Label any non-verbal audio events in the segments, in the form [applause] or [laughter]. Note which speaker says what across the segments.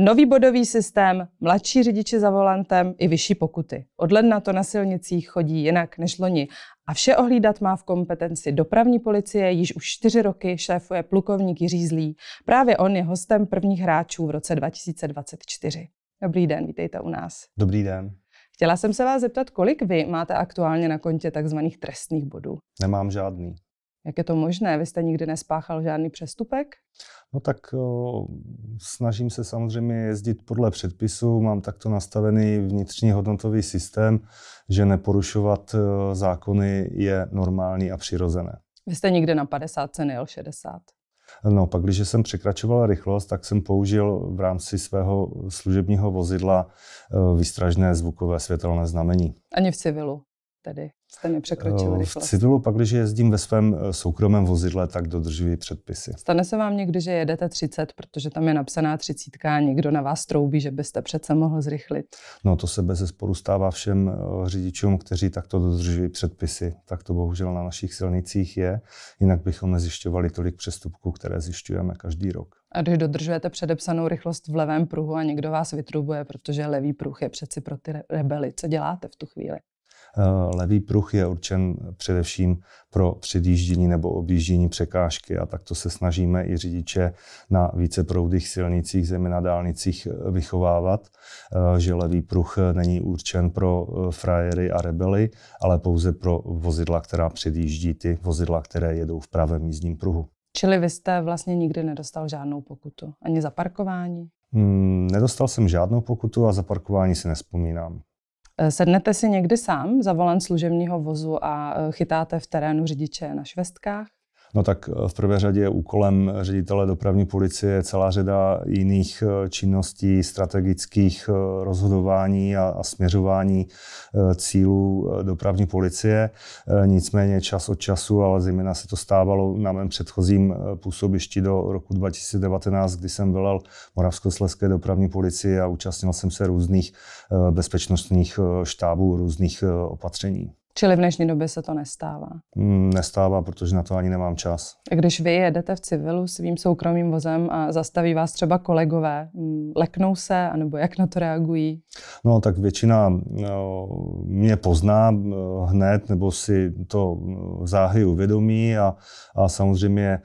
Speaker 1: Nový bodový systém, mladší řidiče za volantem i vyšší pokuty. Od ledna to na silnicích chodí jinak než loni. A vše ohlídat má v kompetenci dopravní policie, již už čtyři roky šéfuje plukovník Jiří Zlý. Právě on je hostem prvních hráčů v roce 2024. Dobrý den, vítejte u nás. Dobrý den. Chtěla jsem se vás zeptat, kolik vy máte aktuálně na kontě takzvaných trestných bodů?
Speaker 2: Nemám žádný.
Speaker 1: Jak je to možné? Vy jste nikdy nespáchal žádný přestupek?
Speaker 2: No tak o, snažím se samozřejmě jezdit podle předpisu, mám takto nastavený vnitřní hodnotový systém, že neporušovat o, zákony je normální a přirozené.
Speaker 1: Vy jste nikdy na 50 nejel 60?
Speaker 2: No, pak když jsem překračoval rychlost, tak jsem použil v rámci svého služebního vozidla výstražné zvukové světelné znamení.
Speaker 1: Ani v civilu tedy? jste rychlost? Eh, v citulu
Speaker 2: pak, když jezdím ve svém eh, soukromém vozidle, tak dodržuji předpisy.
Speaker 1: Stane se vám někdy, že jedete 30, protože tam je napsaná 30 a někdo na vás troubí, že byste přece mohl zrychlit?
Speaker 2: No to se bez sporu stává všem eh, řidičům, kteří takto dodržují předpisy. Tak to bohužel na našich silnicích je, jinak bychom nezjišťovali tolik přestupků, které zjišťujeme každý rok.
Speaker 1: A když dodržujete předepsanou rychlost v levém pruhu a někdo vás vytrubuje, protože levý pruh je přeci pro ty rebely, co děláte v tu chvíli?
Speaker 2: Eh, levý pruh je určen především pro předjíždění nebo objíždění překážky a takto se snažíme i řidiče na více proudých silnicích, zejména dálnicích, eh, vychovávat, eh, že levý pruh není určen pro frajery a rebely, ale pouze pro vozidla, která předjíždí ty vozidla, které jedou v pravém jízdním pruhu.
Speaker 1: Čili vy jste vlastně nikdy nedostal žádnou pokutu? Ani za parkování?
Speaker 2: Hmm, nedostal jsem žádnou pokutu a za parkování si nespomínám.
Speaker 1: Eh, sednete si někdy sám za volant služebního vozu a eh, chytáte v terénu řidiče na švestkách?
Speaker 2: No tak eh, v prvé řadě je úkolem ředitele dopravní policie celá řada jiných eh, činností, strategických eh, rozhodování a, směřování cílů dopravní policie. Nicméně čas od času, ale zejména se to stávalo na mém předchozím působišti do roku 2019, kdy jsem velel Moravskoslezské dopravní policii a účastnil jsem se různých bezpečnostních štábů, různých opatření.
Speaker 1: Čili v dnešní době se to nestává?
Speaker 2: Mm, nestává, protože na to ani nemám čas.
Speaker 1: Když vy jedete v civilu svým soukromým vozem a zastaví vás třeba kolegové, mm, leknou se, anebo jak na to reagují?
Speaker 2: No, tak většina no, mě pozná hned, nebo si to záhy uvědomí a, a samozřejmě e,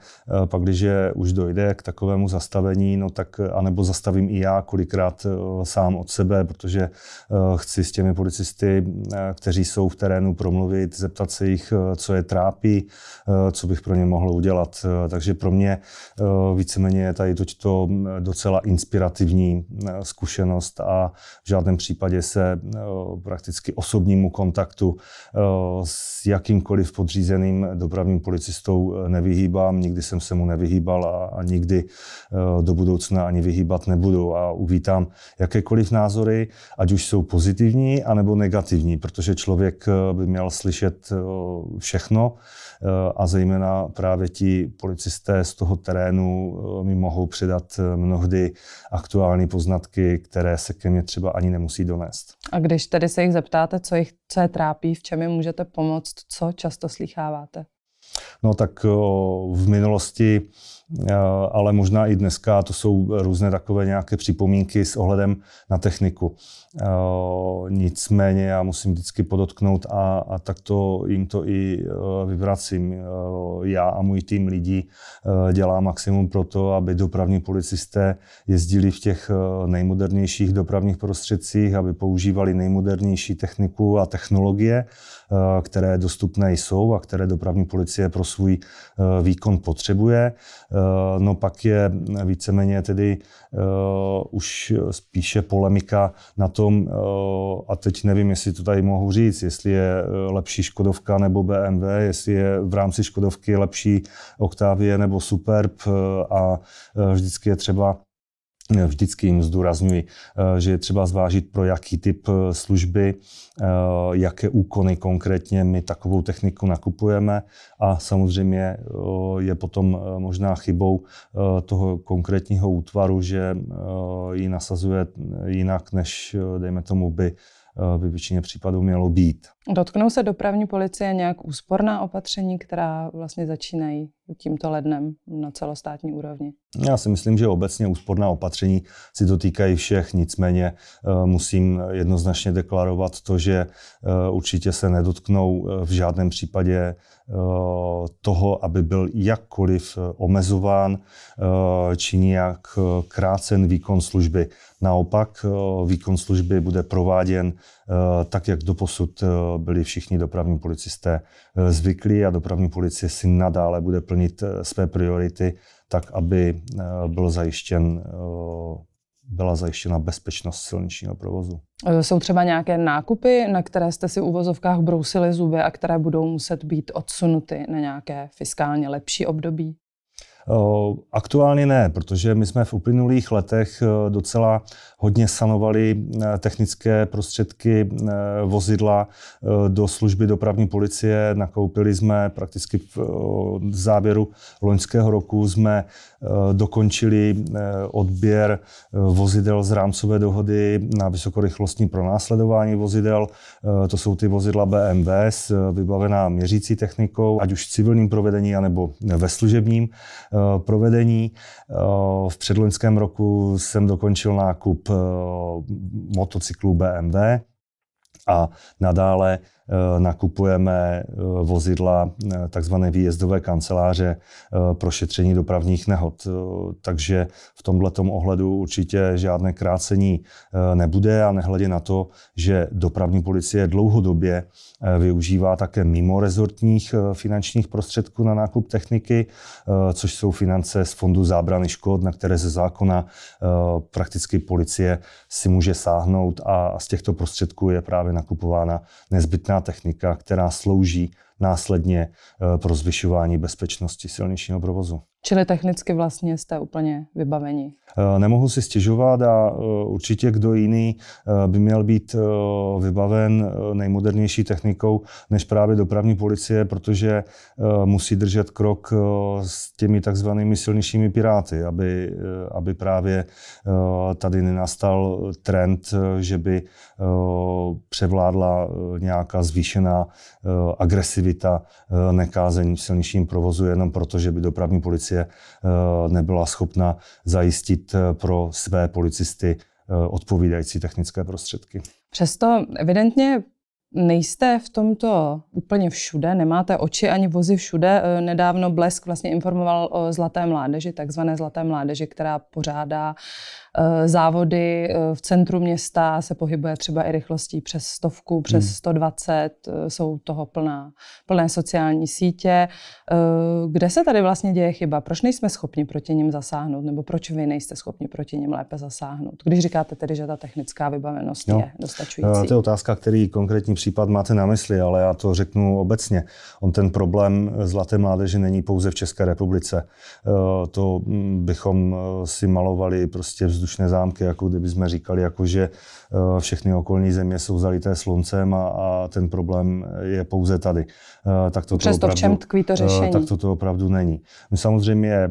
Speaker 2: pak, když je, už dojde k takovému zastavení, no tak, anebo zastavím i já kolikrát e, sám od sebe, protože e, chci s těmi policisty, kteří jsou v terénu, promluvit, zeptat se jich, eh, co je trápí, eh, co bych pro ně mohl udělat. Eh, takže pro mě víceméně je tady to mm, docela inspirativní zkušenost a v žádném případě se prakticky osobnímu kontaktu s jakýmkoliv podřízeným dopravním policistou nevyhýbám. Nikdy jsem se mu nevyhýbal a, a nikdy do budoucna ani vyhýbat nebudu. A uvítám jakékoliv názory, ať už jsou pozitivní anebo negativní, protože člověk by měl slyšet eh, všechno eh, a zejména právě ti policisté z toho terénu eh, mi mohou předat mnohdy aktuální poznatky, které se ke mně třeba ani nemusí donést.
Speaker 1: A když tedy se jich zeptáte, co, jich, co je trápí, v čem jim můžete pomoct, co často slycháváte?
Speaker 2: No tak v minulosti, ale možná i dneska, to jsou různé takové nějaké připomínky s ohledem na techniku. Eh, nicméně já musím vždycky podotknout a, a takto jim to i eh, vyvracím. Eh, já a můj tým lidí dělá maximum pro to, aby dopravní policisté jezdili v těch nejmodernějších dopravních prostředcích, aby používali nejmodernější techniku a technologie, které dostupné jsou a které dopravní policie pro svůj výkon potřebuje. No pak je víceméně tedy už spíše polemika na to, tom, eh, a teď nevím, jestli to tady mohu říct, jestli je eh, lepší Škodovka nebo BMW, jestli je v rámci Škodovky lepší Octavia nebo Superb eh, a vždycky je třeba Vždycky jim zdůrazňuji, eh, že je třeba zvážit, pro jaký typ eh, služby, eh, jaké úkony konkrétně my takovou techniku nakupujeme a samozřejmě je potom možná chybou toho konkrétního útvaru, že ji nasazuje jinak, než dejme tomu by by většině případů mělo být.
Speaker 1: Dotknou se dopravní policie nějak úsporná opatření, která vlastně začínají tímto lednem na celostátní úrovni?
Speaker 2: Já si myslím, že obecně úsporná opatření si dotýkají všech, nicméně eh, musím jednoznačně deklarovat to, že eh, určitě se nedotknou eh, v žádném případě toho, aby byl jakkoliv omezován či nějak krácen výkon služby. Naopak výkon služby bude prováděn Eh, tak jak doposud eh, byli všichni dopravní policisté eh, zvyklí a dopravní policie si nadále bude plnit své priority tak, aby byl zajištěn byla zajištěna bezpečnost silničního provozu.
Speaker 1: Jsou třeba nějaké nákupy, na které jste si u uvozovkách brousili zuby a které budou muset být odsunuty na nějaké fiskálně lepší období?
Speaker 2: Eh, aktuálně ne, protože my jsme v uplynulých letech eh, docela hodně sanovali eh, technické prostředky vozidla do služby dopravní policie. Nakoupili jsme prakticky v závěru loňského roku jsme dokončili odběr vozidel z rámcové dohody na vysokorychlostní pronásledování vozidel. To jsou ty vozidla BMW s vybavená měřící technikou, ať už v civilním provedení, anebo ve služebním. Eh, provedení. Eh, v předloňském roku jsem dokončil nákup eh, motocyklu BMW a nadále Eh, nakupujeme eh, vozidla eh, takzvané výjezdové kanceláře pro šetření dopravních nehod. Takže v tomto ohledu určitě žádné krácení nebude a nehledě na to, že dopravní policie dlouhodobě využívá také mimo rezortních finančních prostředků na nákup techniky, což jsou finance z Fondu zábrany škod, na které ze zákona prakticky policie si může sáhnout a z těchto prostředků je právě nakupována nezbytná nějaká technika, která slouží následně eh, pro zvyšování bezpečnosti silničního provozu.
Speaker 1: Čili technicky vlastně jste úplně vybaveni.
Speaker 2: Eh, nemohu si stěžovat a eh, určitě kdo jiný eh, by měl být vybaven nejmodernější technikou než právě dopravní policie, protože musí držet krok s těmi takzvanými silnějšími piráty, aby, aby právě tady nenastal trend, že by převládla nějaká zvýšená agresivita nekázení v silnějším provozu jenom proto, že by dopravní policie policie eh, nebyla schopna zajistit eh, pro své policisty eh, odpovídající technické prostředky.
Speaker 1: Přesto evidentně nejste v tomto úplně všude, nemáte oči ani vozy všude. Nedávno Blesk vlastně informoval o Zlaté mládeži, takzvané Zlaté mládeži, která pořádá Eh, závody eh, v centru města se pohybuje třeba i rychlostí přes stovku, přes hmm. 120, eh, jsou toho plná, plné sociální sítě. Kde se tady vlastně děje chyba? Proč nejsme schopni proti ním zasáhnout? Nebo proč vy nejste schopni proti ním lépe zasáhnout? Když říkáte tedy, že ta technická vybavenost jo. je dostačující. To je
Speaker 2: otázka, který konkrétní případ máte na mysli, ale já to řeknu obecně. On ten problém zlaté mládeže není pouze v České republice. To hm, bychom si malovali prostě vzdu vzdušné zámky, jako kdyby jsme říkali, jako že eh, všechny okolní země jsou zalité sluncem a, a ten problém je pouze tady. Eh, tak to, Přesto to opravdu, v čem tkví to eh, řešení? Tak to, to opravdu není. My samozřejmě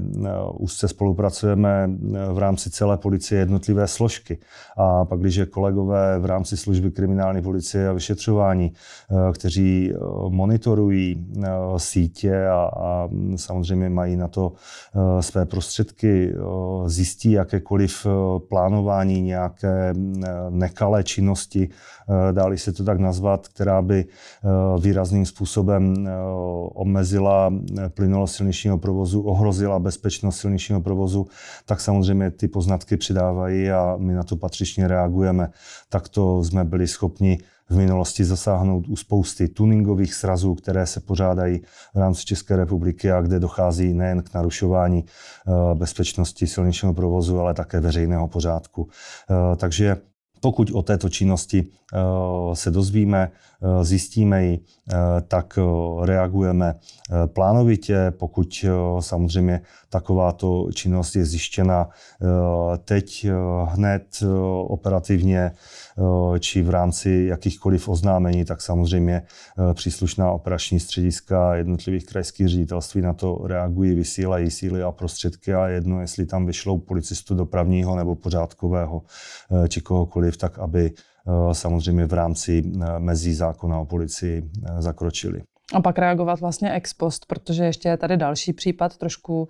Speaker 2: úzce spolupracujeme v rámci celé policie jednotlivé složky a pak, když je kolegové v rámci služby kriminální policie a vyšetřování, kteří monitorují sítě a, a samozřejmě mají na to své prostředky, zjistí jakékoliv plánování nějaké eh, nekalé činnosti, eh, dáli se to tak nazvat, která by eh, výrazným způsobem omezila plynulost silničního provozu, ohrozila bezpečnost silničního provozu, tak samozřejmě ty poznatky přidávají a my na to patřičně reagujeme. Takto jsme byli schopni v minulosti zasáhnout u spousty tuningových srazů, které se pořádají v rámci České republiky a kde dochází nejen k narušování eh, bezpečnosti silničního provozu, ale také veřejného pořádku. Eh, takže pokud o této činnosti eh, se dozvíme, Eh, zjistíme ji, eh, tak eh, reagujeme plánovitě, pokud samozřejmě takováto činnost je zjištěna teď hned operativně či v rámci jakýchkoliv oznámení, tak samozřejmě příslušná operační střediska jednotlivých krajských ředitelství na to reagují, vysílají síly a prostředky a jedno, jestli tam vyšlou policistu dopravního nebo pořádkového či kohokoliv, tak aby Eh, samozřejmě v rámci eh, mezí zákona o policii eh, zakročili.
Speaker 1: A pak reagovat vlastně ex post, protože ještě je tady další případ, trošku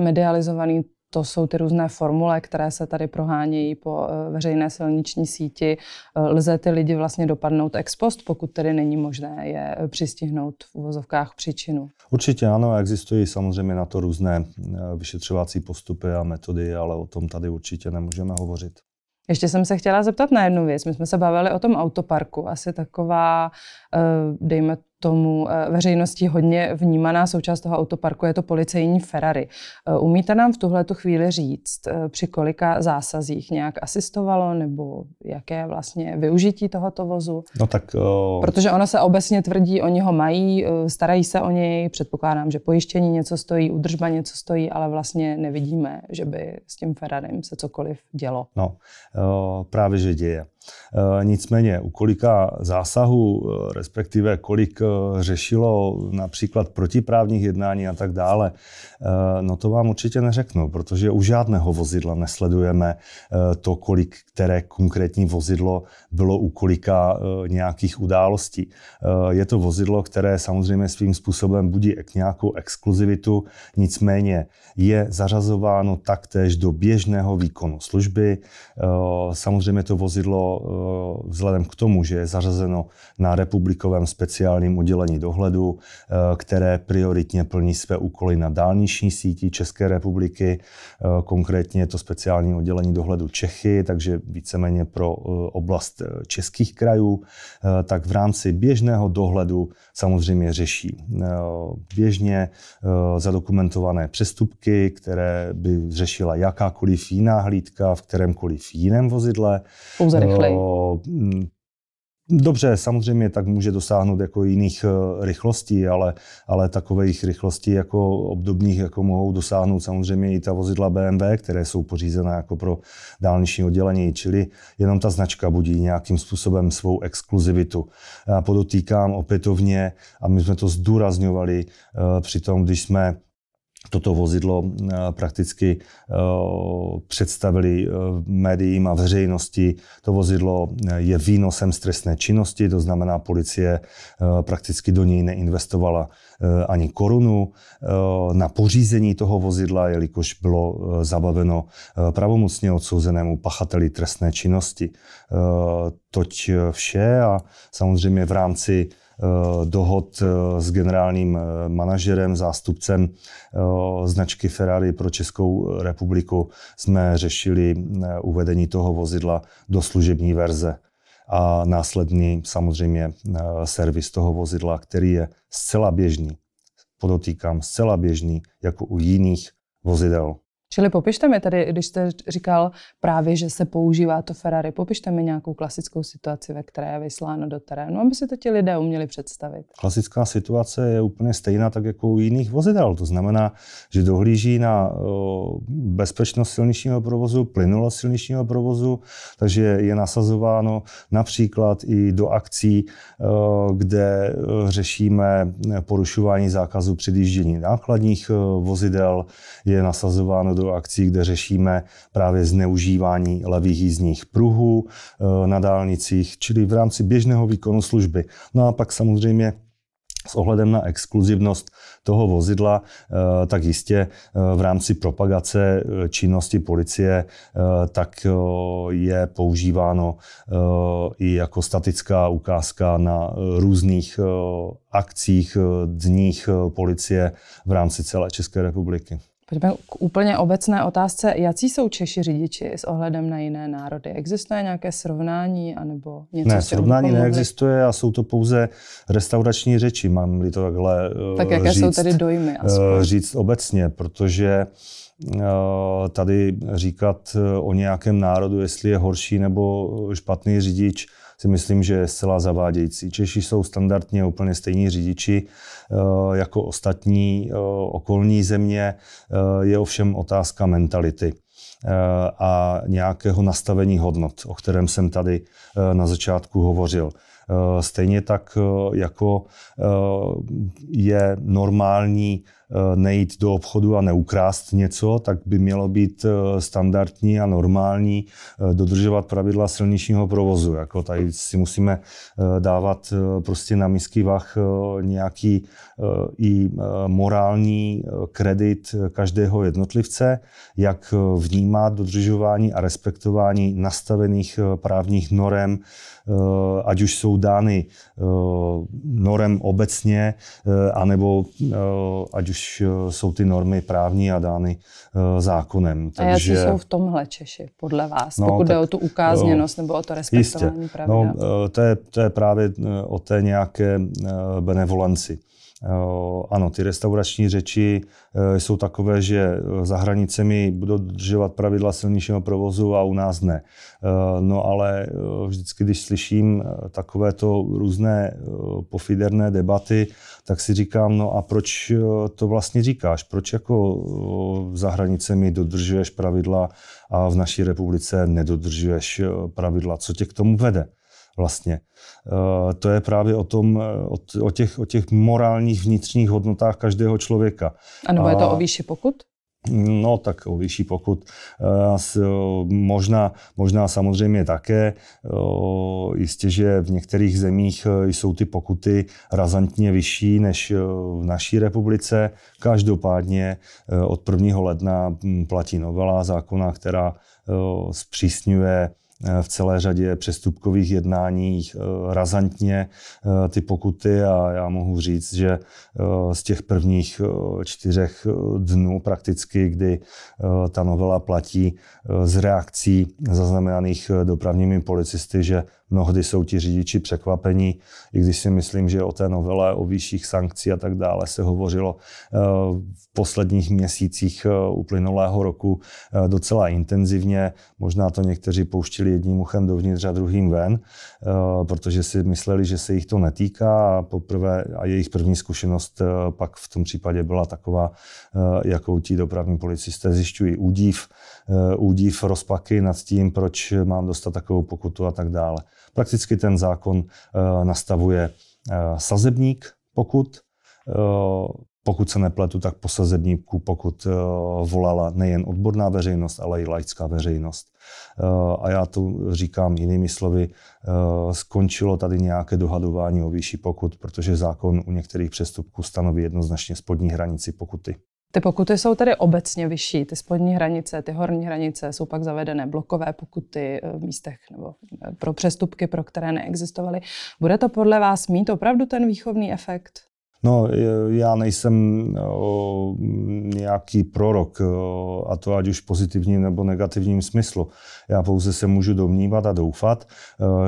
Speaker 1: medializovaný, to jsou ty různé formule, které se tady prohánějí po veřejné silniční síti. Lze ty lidi vlastně dopadnout ex post, pokud tedy není možné je přistihnout v uvozovkách příčinu.
Speaker 2: Určitě ano, existují samozřejmě na to různé vyšetřovací postupy a metody, ale o tom tady určitě nemůžeme hovořit.
Speaker 1: Ještě jsem se chtěla zeptat na jednu věc. My jsme se bavili o tom autoparku. Asi taková, eh, dejme tomu eh, veřejnosti hodně vnímaná součást toho autoparku je to policejní Ferrari. Eh, umíte nám v tuhle chvíli říct, eh, při kolika zásazích nějak asistovalo nebo jaké vlastně využití tohoto vozu?
Speaker 2: No tak, uh... Protože
Speaker 1: ono se obecně tvrdí, oni ho mají, starají se o něj, předpokládám, že pojištění něco stojí, udržba něco stojí, ale vlastně nevidíme, že by s tím Ferrarim se cokoliv dělo.
Speaker 2: No, uh, právě že děje. Eh, nicméně, u kolika zásahů, eh, respektive kolik eh, řešilo například protiprávních jednání a tak dále, no to vám určitě neřeknu, protože u žádného vozidla nesledujeme to, kolik které konkrétní vozidlo bylo u kolika nějakých událostí. Je to vozidlo, které samozřejmě svým způsobem budí k nějakou exkluzivitu, nicméně je zařazováno taktéž do běžného výkonu služby. Samozřejmě to vozidlo Eh, vzhledem k tomu, že je zařazeno na republikovém speciálním oddělení dohledu, eh, které prioritně plní své úkoly na dálniční síti České republiky, eh, konkrétně je to speciální oddělení dohledu Čechy, takže víceméně pro oblast českých krajů, tak v rámci běžného dohledu samozřejmě řeší běžně zadokumentované přestupky, které by řešila jakákoliv jiná hlídka v kterémkoliv jiném vozidle. Pouze rychlá Mm, dobře, samozřejmě tak může dosáhnout jako jiných e, rychlostí, ale, ale takových rychlostí jako obdobných jako mohou dosáhnout samozřejmě i ta vozidla BMW, které jsou pořízené jako pro dálniční oddělení, čili jenom ta značka budí nějakým způsobem svou exkluzivitu. Já podotýkám opětovně, a my jsme to zdůrazňovali e, při tom, když jsme toto vozidlo eh, prakticky eh, představili eh, médiím a veřejnosti. To vozidlo je výnosem trestné činnosti, to znamená, policie prakticky do něj neinvestovala ani korunu na pořízení toho vozidla, jelikož bylo zabaveno pravomocně odsouzenému pachateli trestné činnosti. Toť vše a samozřejmě v rámci Eh, dohod eh, s generálním eh, manažerem, zástupcem značky Ferrari pro Českou republiku, jsme řešili uvedení toho vozidla do služební verze a následný samozřejmě servis toho vozidla, který je zcela běžný, podotýkám, zcela běžný jako u jiných vozidel.
Speaker 1: Čili popište mi tady, když jste říkal právě, že se používá to Ferrari, popište mi nějakou klasickou situaci, ve které je vysláno do terénu, aby si to ti lidé uměli představit.
Speaker 2: Klasická situace je úplně stejná tak jako u jiných vozidel. To znamená, že dohlíží na bezpečnost silničního provozu, plynulost silničního provozu, takže je nasazováno například i do akcí, kde řešíme porušování zákazu předjíždění nákladních vozidel, je nasazováno do řadu akcí, kde řešíme právě zneužívání levých jízdních pruhů eh, na dálnicích, čili v rámci běžného výkonu služby. No a pak samozřejmě s ohledem na exkluzivnost toho vozidla, eh, tak jistě eh, v rámci propagace činnosti policie, tak je používáno i jako statická ukázka na různých akcích, dních policie v rámci celé České republiky.
Speaker 1: Pojďme k úplně obecné otázce. Jaký jsou Češi řidiči s ohledem na jiné národy? Existuje nějaké srovnání anebo něco? Ne, srovnání neexistuje
Speaker 2: a jsou to pouze restaurační řeči, mám-li to takhle eh, Tak jaké říct, jsou tedy dojmy? Eh, aspoň? Říct obecně, protože eh, tady říkat o nějakém národu, jestli je horší nebo špatný řidič, si myslím, že je zcela zavádějící. Češi jsou standardně úplně stejní řidiči eh, jako ostatní eh, okolní země, eh, je ovšem otázka mentality a nějakého nastavení hodnot, o kterém jsem tady na začátku hovořil. Stejně tak jako je normální Eh, nejít do obchodu a neukrást něco, tak by mělo být eh, standardní a normální eh, dodržovat pravidla silničního provozu. Jako tady si musíme dávat prostě na misky vach nějaký i morální kredit každého jednotlivce, jak vnímá dodržování a respektování nastavených právních norem, ať už jsou dány norem obecně, anebo ať už než eh, jsou ty normy právní a dány eh, zákonem. Takže... A jaký jsou v
Speaker 1: tomhle Češi, podle vás, no, pokud tak, jde o tu ukázněnost eh, nebo o to respektování jistě. pravidel?
Speaker 2: No, to, je, to je právě o té nějaké benevolenci. Ano, ty restaurační řeči jsou takové, že za hranicemi budou dodržovat pravidla silnějšího provozu a u nás ne. No ale vždycky, když slyším takovéto různé pofiderné debaty, tak si říkám, no a proč eh, to vlastně říkáš? Proč jako eh, za hranicemi dodržuješ pravidla a v naší republice nedodržuješ eh, pravidla? Co tě k tomu vede? vlastně. To je právě o, tom, o těch, o těch morálních vnitřních hodnotách každého člověka. A nebo je to o výši pokut? No tak o výši pokud eh, eh, možná, možná samozřejmě také. Eh, jistě, že v některých zemích jsou ty pokuty razantně vyšší než v naší republice. Každopádně od 1. ledna mm, platí novela zákona, která zpřísňuje Eh, v celé řadě přestupkových jednáních eh, razantně eh, ty pokuty a já mohu říct, že z těch prvních čtyřech dnů prakticky, kdy ta novela platí z reakcí zaznamenaných dopravními policisty, že Mnohdy jsou ti řidiči překvapení, i když si myslím, že o té novele, o vyšších sankcí a tak dále se hovořilo eh, v posledních měsících eh, uplynulého roku eh, docela intenzivně. Možná to někteří pouštili jedním uchem dovnitř a druhým ven, protože si mysleli, že se jich to netýká a, poprvé, a jejich první zkušenost pak v tom případě byla taková, jakou ti dopravní policisté zjišťují. Údiv, údiv rozpaky nad tím, proč mám dostat takovou pokutu a tak dále. Prakticky ten zákon eh, nastavuje eh, sazebník pokud. Eh, pokud se nepletu, tak po sazebníku, pokud volala nejen odborná veřejnost, ale i laická veřejnost. A já tu říkám jinými slovy, skončilo tady nějaké dohadování o výši pokut, protože zákon u některých přestupků stanoví jednoznačně spodní hranici pokuty.
Speaker 1: Ty pokuty jsou tedy obecně vyšší, ty spodní hranice, ty horní hranice jsou pak zavedené blokové pokuty eh, v místech nebo eh, pro přestupky, pro které neexistovaly. Bude to podle vás mít opravdu ten výchovný efekt?
Speaker 2: No, já nejsem eh, o, nějaký prorok, o, a to ať už v pozitivním nebo negativním smyslu. Já pouze se můžu domnívat a doufat,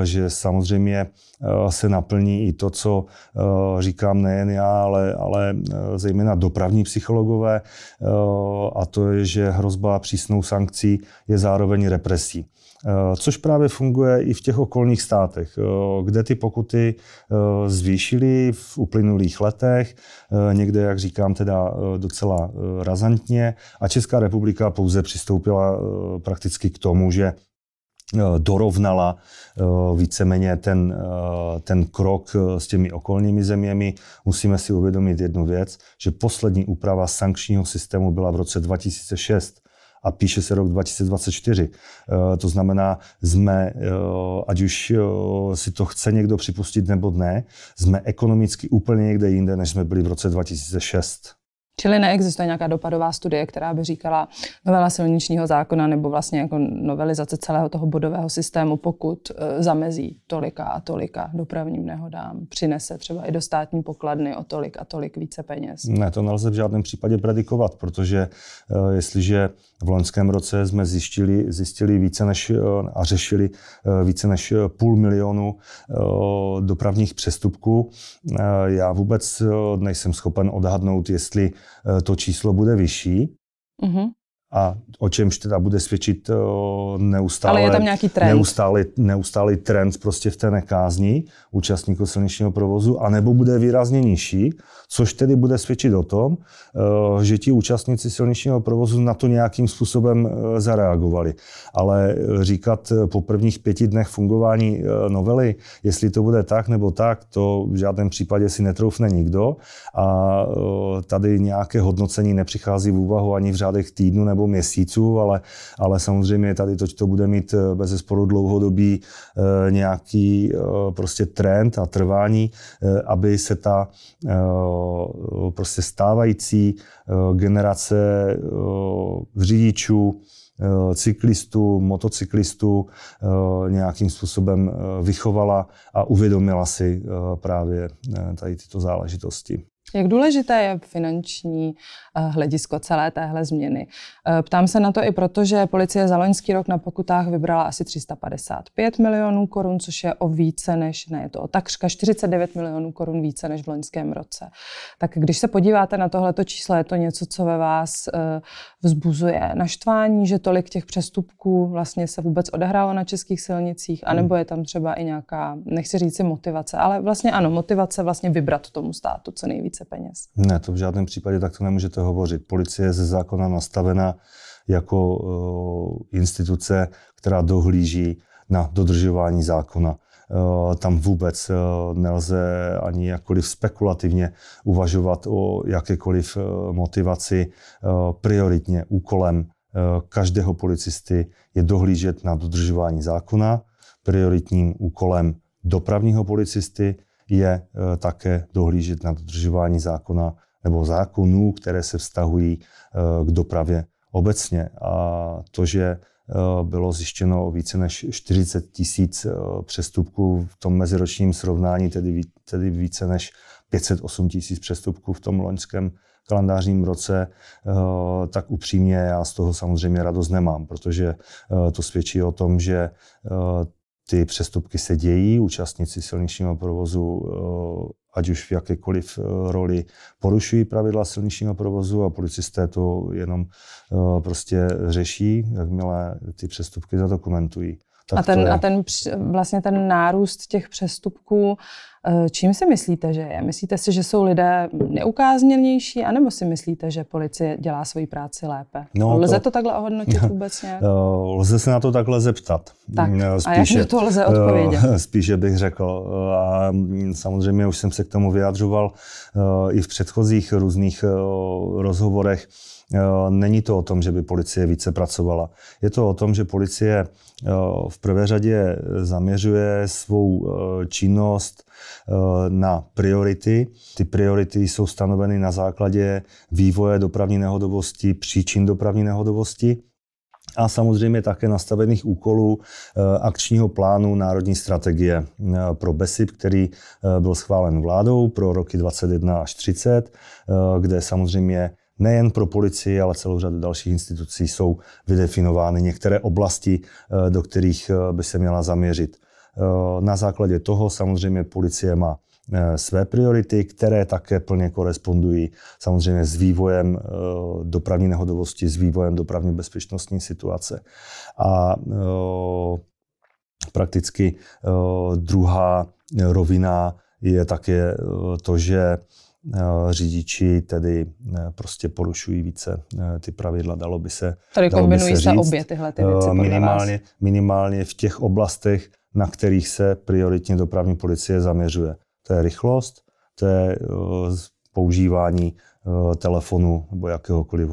Speaker 2: eh, že samozřejmě eh, se naplní i to, co eh, říkám nejen já, ale, ale zejména dopravní psychologové, a to je, že hrozba přísnou sankcí je zároveň represí což právě funguje i v těch okolních státech, kde ty pokuty zvýšily v uplynulých letech, někde, jak říkám, teda docela razantně a Česká republika pouze přistoupila prakticky k tomu, že Eh, dorovnala eh, víceméně ten, eh, ten krok s těmi okolními zeměmi. Musíme si uvědomit jednu věc, že poslední úprava sankčního systému byla v roce 2006 a píše se rok 2024. To znamená, jsme, ať už si to chce někdo připustit nebo ne, jsme ekonomicky úplně někde jinde, než jsme byli v roce 2006.
Speaker 1: Čili neexistuje nějaká dopadová studie, která by říkala novela silničního zákona nebo vlastně jako novelizace celého toho bodového systému, pokud eh, zamezí tolika a tolika dopravním nehodám, přinese třeba i do státní pokladny o tolik a tolik více peněz. Ne,
Speaker 2: to nelze v žádném případě predikovat, protože eh, jestliže v loňském roce jsme zjistili, zjistili více než eh, a řešili více než půl milionu dopravních přestupků, já vůbec nejsem schopen odhadnout, jestli Eh, to číslo bude vyšší. Mm-hmm a o čemž teda bude svědčit eh, neustále, Ale je tam nějaký trend. Neustálý, neustálý trend prostě v té nekázní účastníků silničního provozu, anebo bude výrazně nižší, což tedy bude svědčit o tom, eh, že ti účastníci silničního provozu na to nějakým způsobem eh, zareagovali. Ale říkat po prvních pěti dnech fungování novely, jestli to bude tak nebo tak, to v žádném případě si netroufne nikdo a tady nějaké hodnocení nepřichází v úvahu ani v řádech týdnu nebo dvou měsíců, ale, ale samozřejmě tady to, to bude mít eh, bez sporu dlouhodobý eh, nějaký eh, prostě trend a trvání, aby se ta prostě stávající generace řidičů, cyklistů, motocyklistů nějakým způsobem vychovala a uvědomila si právě tady tyto záležitosti.
Speaker 1: Jak důležité je finanční eh, hledisko celé téhle změny? Eh, ptám se na to i proto, že policie za loňský rok na pokutách vybrala asi 355 milionů korun, což je o více než, ne, je to o takřka 49 milionů korun více než v loňském roce. Tak když se podíváte na tohleto číslo, je to něco, co ve vás eh, vzbuzuje naštvání, že tolik těch přestupků vlastně se vůbec odehrálo na českých silnicích, hmm. anebo je tam třeba i nějaká, nechci říct si motivace, ale vlastně ano, motivace vlastně vybrat tomu státu co nejvíc více peněz.
Speaker 2: Ne, to v žádném případě takto nemůžete hovořit. Policie je ze zákona nastavena jako uh, instituce, která dohlíží na dodržování zákona. Uh, tam vůbec uh, nelze ani jakkoliv spekulativně uvažovat o jakékoliv motivaci. Prioritně úkolem každého policisty je dohlížet na dodržování zákona. Prioritním úkolem dopravního policisty je eh, také dohlížet na dodržování zákona nebo zákonů, které se vztahují eh, k dopravě obecně. A to, že eh, bylo zjištěno o více než 40 tisíc přestupků v tom meziročním srovnání, tedy, tedy více než 508 tisíc přestupků v tom loňském kalendářním roce, tak upřímně já z toho samozřejmě radost nemám, protože to svědčí o tom, že ty přestupky se dějí, účastníci silničního provozu, eh, ať už v jakékoliv eh, roli, porušují pravidla silničního provozu a policisté to jenom eh, prostě řeší, jakmile ty přestupky zadokumentují. Tak a ten, a ten
Speaker 1: vlastně ten nárůst těch přestupků Eh, čím si myslíte, že je? Myslíte si, že jsou lidé neukázněnější, anebo si myslíte, že policie dělá svoji práci lépe? No, lze to, to takhle ohodnotit [laughs] vůbec nějak? Eh,
Speaker 2: lze se na to takhle zeptat. Tak. Spíše, eh, a jak to lze odpovědět? [laughs] Spíše bych řekl. A samozřejmě už jsem se k tomu vyjadřoval i v předchozích různých rozhovorech. Není to o tom, že by policie více pracovala. Je to o tom, že policie v prvé řadě zaměřuje svou činnost Eh, na priority. Ty priority jsou stanoveny na základě vývoje dopravní nehodovosti, příčin dopravní nehodovosti a samozřejmě také nastavených úkolů eh, akčního plánu Národní strategie eh, pro BESIP, který byl schválen vládou pro roky 21 až 30, kde samozřejmě nejen pro policii, ale celou řadu dalších institucí jsou vydefinovány některé oblasti, do kterých by se měla zaměřit. Eh, na základě toho samozřejmě policie má eh, své priority, které také plně korespondují samozřejmě s vývojem eh, dopravní nehodovosti, s vývojem dopravní bezpečnostní situace. A prakticky druhá rovina je také to, že řidiči tedy prostě porušují více ty pravidla, dalo by se Tady kombinují by se, říct. se obě tyhle ty věci minimálně, minimálně v těch oblastech, na kterých se prioritně dopravní policie zaměřuje. To je rychlost, to je eh, používání eh, telefonu nebo jakéhokoliv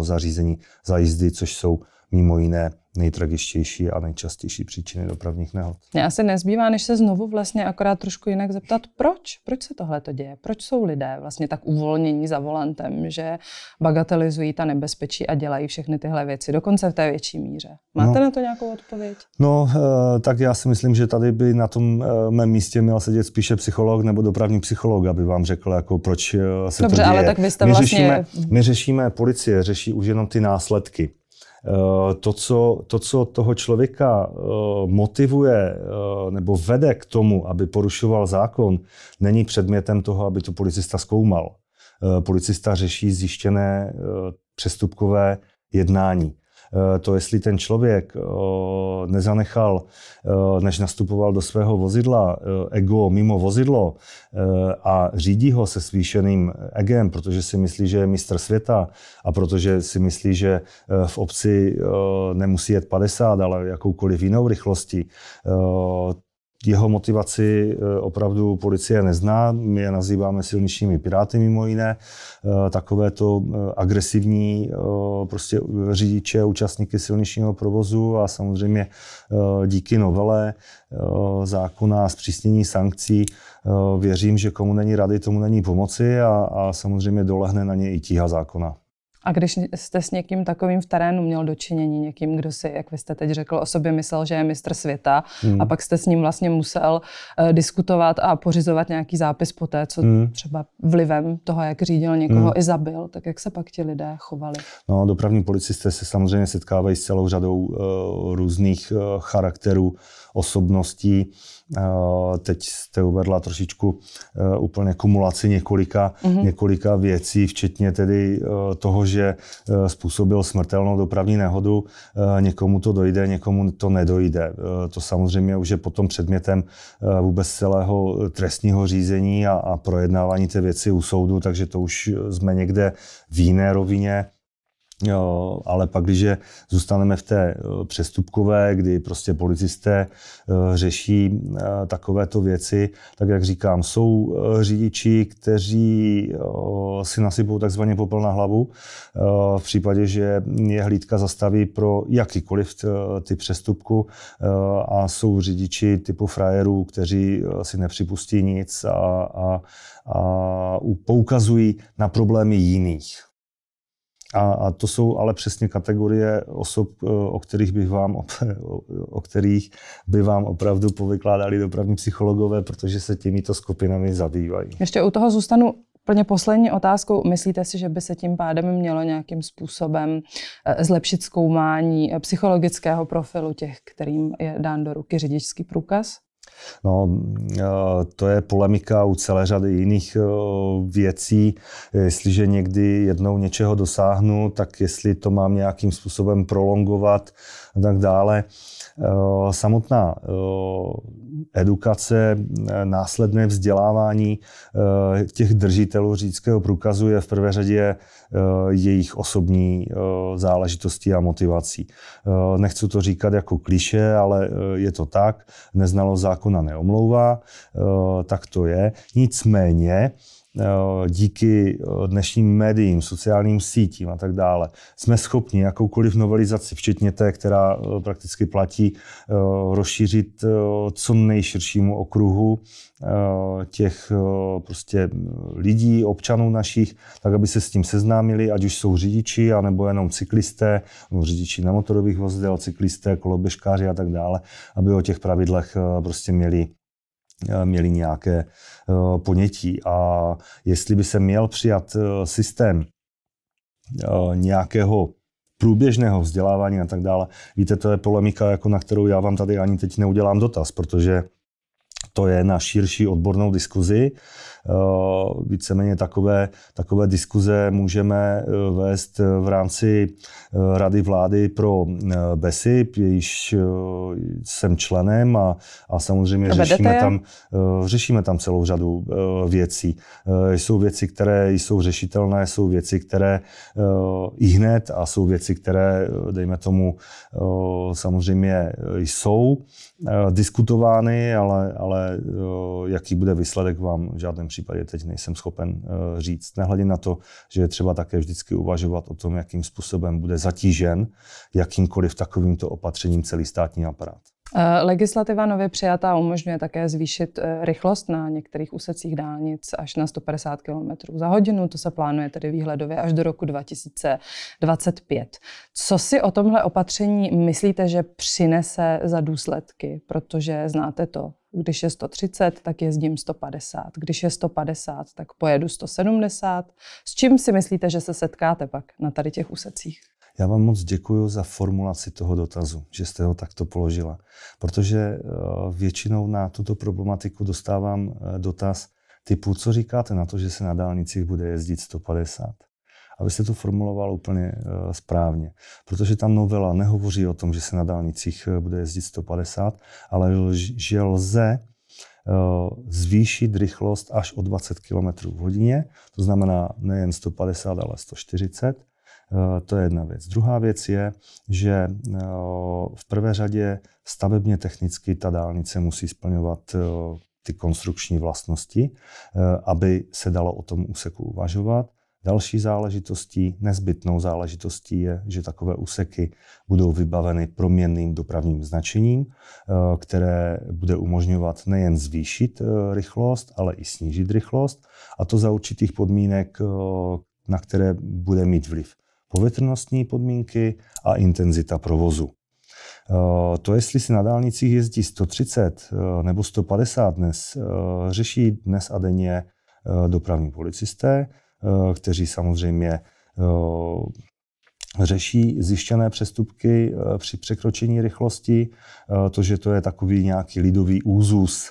Speaker 2: zařízení za jízdy, což jsou mimo jiné nejtragičtější a nejčastější příčiny dopravních nehod.
Speaker 1: Mně asi nezbývá, než se znovu vlastně akorát trošku jinak zeptat, proč? Proč se tohle to děje? Proč jsou lidé vlastně tak uvolnění za volantem, že bagatelizují ta nebezpečí a dělají všechny tyhle věci, dokonce v té větší míře? Máte no, na to nějakou odpověď?
Speaker 2: No, eh, tak já si myslím, že tady by na tom eh, mém místě měl sedět spíše psycholog nebo dopravní psycholog, aby vám řekl, jako proč eh, se Dobře, to děje. ale tak vy jste my vlastně- Řešíme, my řešíme, policie řeší už jenom ty následky. Eh, to co, to, co toho člověka eh, motivuje eh, nebo vede k tomu, aby porušoval zákon, není předmětem toho, aby to policista zkoumal. Policista řeší zjištěné přestupkové jednání. Eh, to, jestli ten člověk eh, nezanechal, eh, než nastupoval do svého vozidla, ego mimo vozidlo a řídí ho se svýšeným egem, protože si myslí, že je mistr světa a protože si myslí, že v obci nemusí jet 50, ale jakoukoliv jinou rychlostí, jeho motivaci eh, opravdu policie nezná, my je nazýváme silničními piráty mimo jiné. Eh, Takovéto eh, agresivní prostě řidiče, účastníky silničního provozu a samozřejmě díky novele zákona zpřísnění sankcí věřím, že komu není rady, tomu není pomoci a, a samozřejmě dolehne na ně i tíha zákona.
Speaker 1: A když jste s někým takovým v terénu měl dočinění, někým, kdo si, jak vy jste teď řekl, o sobě myslel, že je mistr světa, hmm. a pak jste s ním vlastně musel uh, diskutovat a pořizovat nějaký zápis po té, co hmm. třeba vlivem toho, jak řídil někoho, hmm. i zabil, tak jak se pak ti lidé chovali?
Speaker 2: No, dopravní policisté se samozřejmě setkávají s celou řadou uh, různých uh, charakterů, osobností. Uh, Eh, teď jste uvedla trošičku eh, úplně kumulaci několika, mm-hmm. několika věcí, včetně tedy eh, toho, že způsobil smrtelnou dopravní nehodu. Někomu to dojde, někomu to nedojde. To samozřejmě už je potom předmětem vůbec celého trestního řízení a, a projednávání té věci u soudu, takže to už jsme někde v jiné rovině. Jo, ale pak, když zůstaneme v té eh, přestupkové, kdy prostě policisté eh, řeší eh, takovéto věci, tak jak říkám, jsou řidiči, kteří si nasypou takzvaně popel na hlavu v případě, že je hlídka zastaví pro jakýkoliv ty přestupku a jsou řidiči typu frajerů, kteří si nepřipustí nic a, a, a poukazují na problémy jiných. A, a to jsou ale přesně kategorie osob, eh, o kterých, bych vám, o kterých by vám opravdu povykládali dopravní psychologové, protože se těmito skupinami zabývají.
Speaker 1: Ještě u toho zůstanu plně poslední otázkou. Myslíte si, že by se tím pádem mělo nějakým způsobem eh, zlepšit zkoumání eh, psychologického profilu těch, kterým je dán do ruky řidičský průkaz?
Speaker 2: No, eh, to je polemika u celé řady jiných eh, věcí. Jestliže někdy jednou něčeho dosáhnu, tak jestli to mám nějakým způsobem prolongovat a tak dále. Eh, samotná eh, edukace, eh, následné vzdělávání těch držitelů řídického průkazu je v prvé řadě jejich osobní záležitostí a motivací. Nechci to říkat jako kliše, ale je to tak. Neznalo zákona neomlouvá, tak to je. Nicméně, Eh, díky eh, dnešním médiím, sociálním sítím a tak dále, jsme schopni jakoukoliv novelizaci, včetně té, která eh, prakticky platí, rozšířit co nejširšímu okruhu těch prostě lidí, občanů našich, tak aby se s tím seznámili, ať už jsou řidiči, anebo jenom cyklisté, nebo řidiči na motorových vozidel, cyklisté, koloběžkáři a tak dále, aby o těch pravidlech prostě měli Eh, měli nějaké eh, ponětí. A jestli by se měl přijat eh, systém nějakého průběžného vzdělávání a tak dále. Víte, to je polemika, jako na kterou já vám tady ani teď neudělám dotaz, protože to je na širší odbornou diskuzi, Eh, víceméně takové, takové diskuze můžeme eh, vést eh, v rámci Rady vlády pro BESIP, jejíž jsem členem a, a samozřejmě řešíme tam, řešíme tam celou řadu věcí. Jsou věci, které jsou řešitelné, jsou věci, které i hned a jsou věci, které, dejme tomu, samozřejmě jsou diskutovány, ale, ale jaký bude výsledek, vám v žádném případě teď nejsem schopen eh, říct. Nehledě na to, že je třeba také vždycky uvažovat o tom, jakým způsobem bude zatížen jakýmkoliv takovýmto opatřením celý státní aparát.
Speaker 1: Eh, legislativa nově přijatá umožňuje také zvýšit eh, rychlost na některých úsecích dálnic až na 150 km za hodinu. To se plánuje tedy výhledově až do roku 2025. Co si o tomhle opatření myslíte, že přinese za důsledky? Protože znáte to, když je 130, tak jezdím 150. Když je 150, tak pojedu 170. S čím si myslíte, že se setkáte pak na tady těch úsecích?
Speaker 2: Já vám moc děkuji za formulaci toho dotazu, že jste ho takto položila, protože eh, většinou na tuto problematiku dostávám eh, dotaz typu, co říkáte na to, že se na dálnicích bude jezdit 150? abyste to formuloval úplně eh, správně. Protože ta novela nehovoří o tom, že se na dálnicích eh, bude jezdit 150, ale že lze eh, zvýšit rychlost až o 20 km v hodině, to znamená nejen 150, ale 140. To je jedna věc. Druhá věc je, že v prvé řadě stavebně technicky ta dálnice musí splňovat ty konstrukční vlastnosti, aby se dalo o tom úseku uvažovat. Další záležitostí, nezbytnou záležitostí je, že takové úseky budou vybaveny proměnným dopravním značením, eh, které bude umožňovat nejen zvýšit eh, rychlost, ale i snížit rychlost, a to za určitých podmínek, eh, na které bude mít vliv povětrnostní podmínky a intenzita provozu. To, jestli si na dálnicích jezdí 130 nebo 150 dnes, řeší dnes a denně dopravní policisté. Eh, kteří samozřejmě eh, řeší zjištěné přestupky eh, při překročení rychlosti. To, že to je takový nějaký lidový úzus,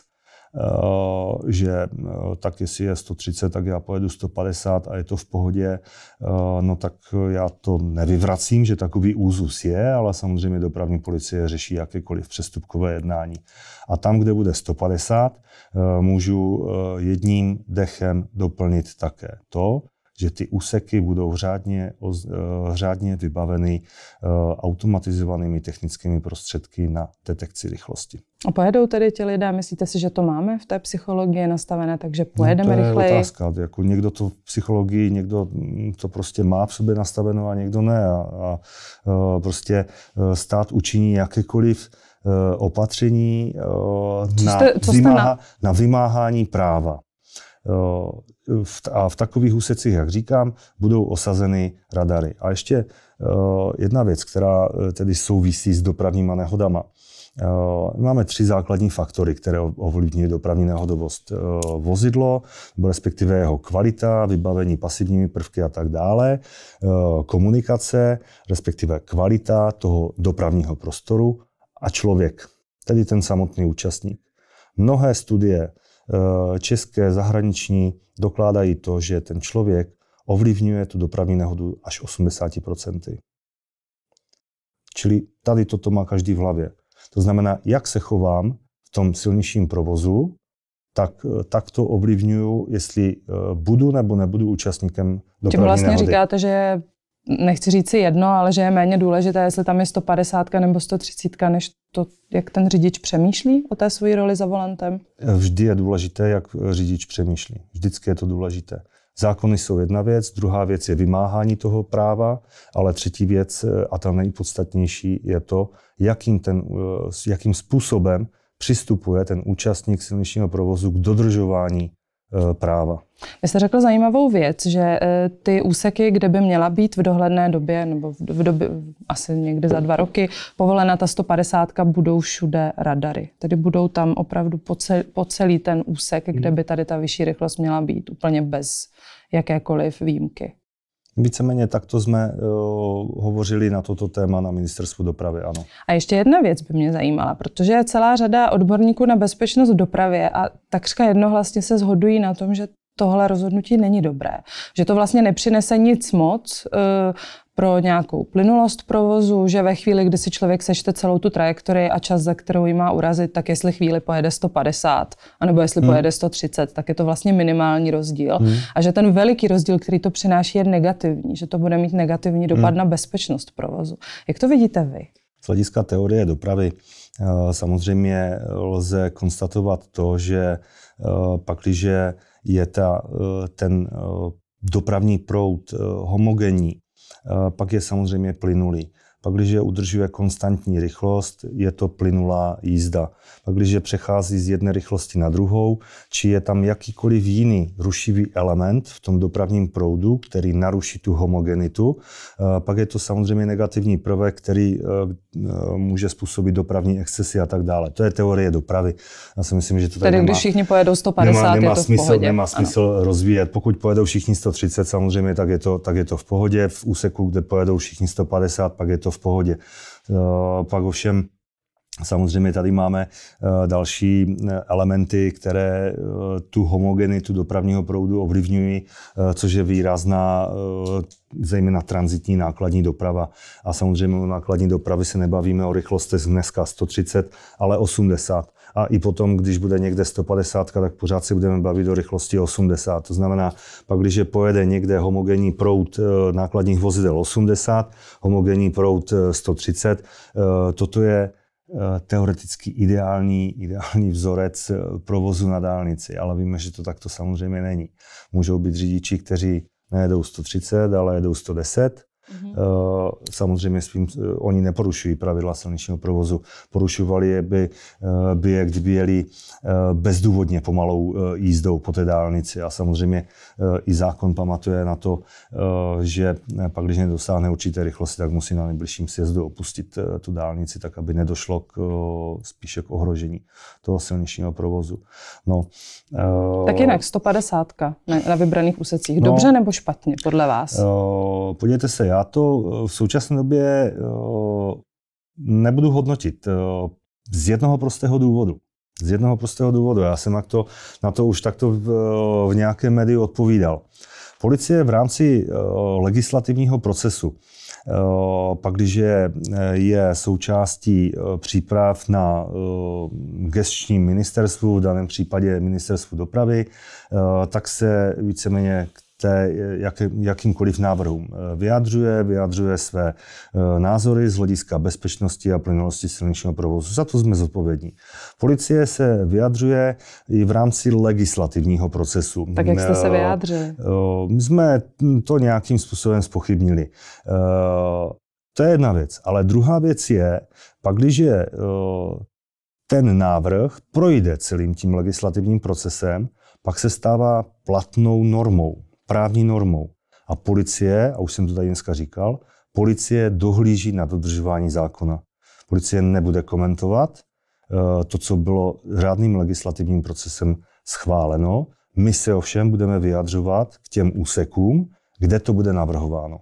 Speaker 2: že eh, tak jestli je 130, tak já pojedu 150 a je to v pohodě, eh, no tak já to nevyvracím, že takový úzus je, ale samozřejmě dopravní policie řeší jakékoliv přestupkové jednání. A tam, kde bude 150, eh, můžu jedním dechem doplnit také to, že ty úseky budou řádně, eh, řádně vybaveny eh, automatizovanými technickými prostředky na detekci rychlosti.
Speaker 1: A pojedou tedy ti lidé? Myslíte si, že to máme v té psychologii nastavené, takže no, pojedeme no, to je rychleji? otázka.
Speaker 2: Jako někdo to v psychologii, někdo mm, to prostě má v sobě nastaveno a někdo ne. A, a eh, prostě stát učiní jakékoliv opatření na, jste, vymáha, na... na vymáhání práva. Eh, a v takových úsecích, jak říkám, budou osazeny radary. A ještě eh, jedna věc, která eh, tedy souvisí s dopravníma nehodama. Máme tři základní faktory, které ovlivňují dopravní nehodovost. Vozidlo, respektive jeho kvalita, vybavení pasivními prvky a tak dále, komunikace, respektive kvalita toho dopravního prostoru a člověk, tedy ten samotný účastník. Mnohé studie Eh, české, zahraniční, dokládají to, že ten člověk ovlivňuje tu dopravní nehodu až 80%. Čili tady toto má každý v hlavě. To znamená, jak se chovám v tom silnějším provozu, tak, eh, tak to ovlivňuju, jestli eh, budu nebo nebudu účastníkem dopravní Tím vlastně nehody. říkáte,
Speaker 1: že nechci říct si jedno, ale že je méně důležité, jestli tam je 150 nebo 130, než to, jak ten řidič přemýšlí o té své roli za volantem?
Speaker 2: Vždy je důležité, jak řidič přemýšlí. Vždycky je to důležité. Zákony jsou jedna věc, druhá věc je vymáhání toho práva, ale třetí věc eh, a ta nejpodstatnější je to, jakým, ten, eh, jakým způsobem přistupuje ten účastník silničního provozu k dodržování Eh, práva.
Speaker 1: Vy jste řekl zajímavou věc, že eh, ty úseky, kde by měla být v dohledné době, nebo v době asi někde za dva roky, povolena ta 150, budou všude radary. Tedy budou tam opravdu po, po celý ten úsek, kde hmm. by tady ta vyšší rychlost měla být, úplně bez jakékoliv výjimky.
Speaker 2: Víceméně takto jsme uh, hovořili na toto téma na ministerstvu dopravy, ano.
Speaker 1: A ještě jedna věc by mě zajímala, protože je celá řada odborníků na bezpečnost v dopravě a takřka jednohlasně se shodují na tom, že tohle rozhodnutí není dobré. Že to vlastně nepřinese nic moc, eh, pro nějakou plynulost provozu, že ve chvíli, kdy si člověk sečte celou tu trajektorii a čas, za kterou ji má urazit, tak jestli chvíli pojede 150, anebo jestli hmm. pojede 130, tak je to vlastně minimální rozdíl. Hmm. A že ten veliký rozdíl, který to přináší, je negativní, že to bude mít negativní dopad hmm. na bezpečnost provozu. Jak to vidíte vy?
Speaker 2: Z hlediska teorie dopravy eh, samozřejmě lze konstatovat to, že eh, pakliže je ta, eh, ten dopravní proud homogenní, Eh, pak je samozřejmě plynulý. Pak, když je udržuje konstantní rychlost, je to plynulá jízda je přechází z jedné rychlosti na druhou, či je tam jakýkoliv jiný rušivý element v tom dopravním proudu, který naruší tu homogenitu, eh, pak je to samozřejmě negativní prvek, který eh, eh, může způsobit dopravní excesy a tak dále. To je teorie dopravy. Já si myslím, že to tady Tedy nemá, když všichni
Speaker 1: pojedou 150, nemá, nemá je to smysl, v pohodě. Nemá smysl
Speaker 2: ano. rozvíjet. Pokud pojedou všichni 130, samozřejmě, tak je, to, tak je to v pohodě. V úseku, kde pojedou všichni 150, pak je to v pohodě. Pak ovšem Samozřejmě tady máme eh, další eh, elementy, které eh, tu homogenitu dopravního proudu ovlivňují, což je výrazná zejména transitní nákladní doprava. A samozřejmě o nákladní dopravy se nebavíme o rychlostech dneska 130, ale 80. A i potom, když bude někde 150, tak pořád si budeme bavit o rychlosti 80. To znamená, pak když je pojede někde homogenní proud nákladních vozidel 80, homogenní proud 130, toto je Eh, teoreticky ideální, ideální vzorec eh, provozu na dálnici, ale víme, že to takto samozřejmě není. Můžou být řidiči, kteří nejedou 130, ale jedou 110, Mm-hmm. Samozřejmě svým, eh, oni neporušují pravidla silničního provozu. Porušovali je by, eh, by je, kdyby jeli bezdůvodně pomalou jízdou po té dálnici. A samozřejmě i zákon pamatuje na to, že pak, když nedosáhne určité rychlosti, tak musí na nejbližším sjezdu opustit tu dálnici, tak aby nedošlo k, spíše k ohrožení toho silničního provozu. No, tak jinak,
Speaker 1: 150 na, na vybraných úsecích. No. Dobře no, nebo špatně, podle vás?
Speaker 2: Podívejte se, já já to eh, v současné době eh, nebudu hodnotit eh, z jednoho prostého důvodu. Z jednoho prostého důvodu. Já jsem na to, na to už takto v, v nějakém médiu odpovídal. Policie v rámci legislativního procesu, pak když je, je součástí příprav na gestčním ministerstvu, v daném případě ministerstvu dopravy, tak se víceméně k té jak, jakýmkoliv návrhům eh, vyjadřuje, vyjadřuje své eh, názory z hlediska bezpečnosti a plynulosti silničního provozu. Za to jsme zodpovědní. Policie se vyjadřuje i v rámci legislativního procesu. Tak jak jste se eh, vyjádřili? My jsme to nějakým způsobem spochybnili. To je jedna věc. Ale druhá věc je, pak když je ten návrh projde celým tím legislativním procesem, pak se stává platnou normou právní normou. A policie, a už jsem to tady dneska říkal, policie dohlíží na dodržování zákona. Policie nebude komentovat eh, to, co bylo řádným legislativním procesem schváleno. My se ovšem budeme vyjadřovat k těm úsekům, kde to bude navrhováno.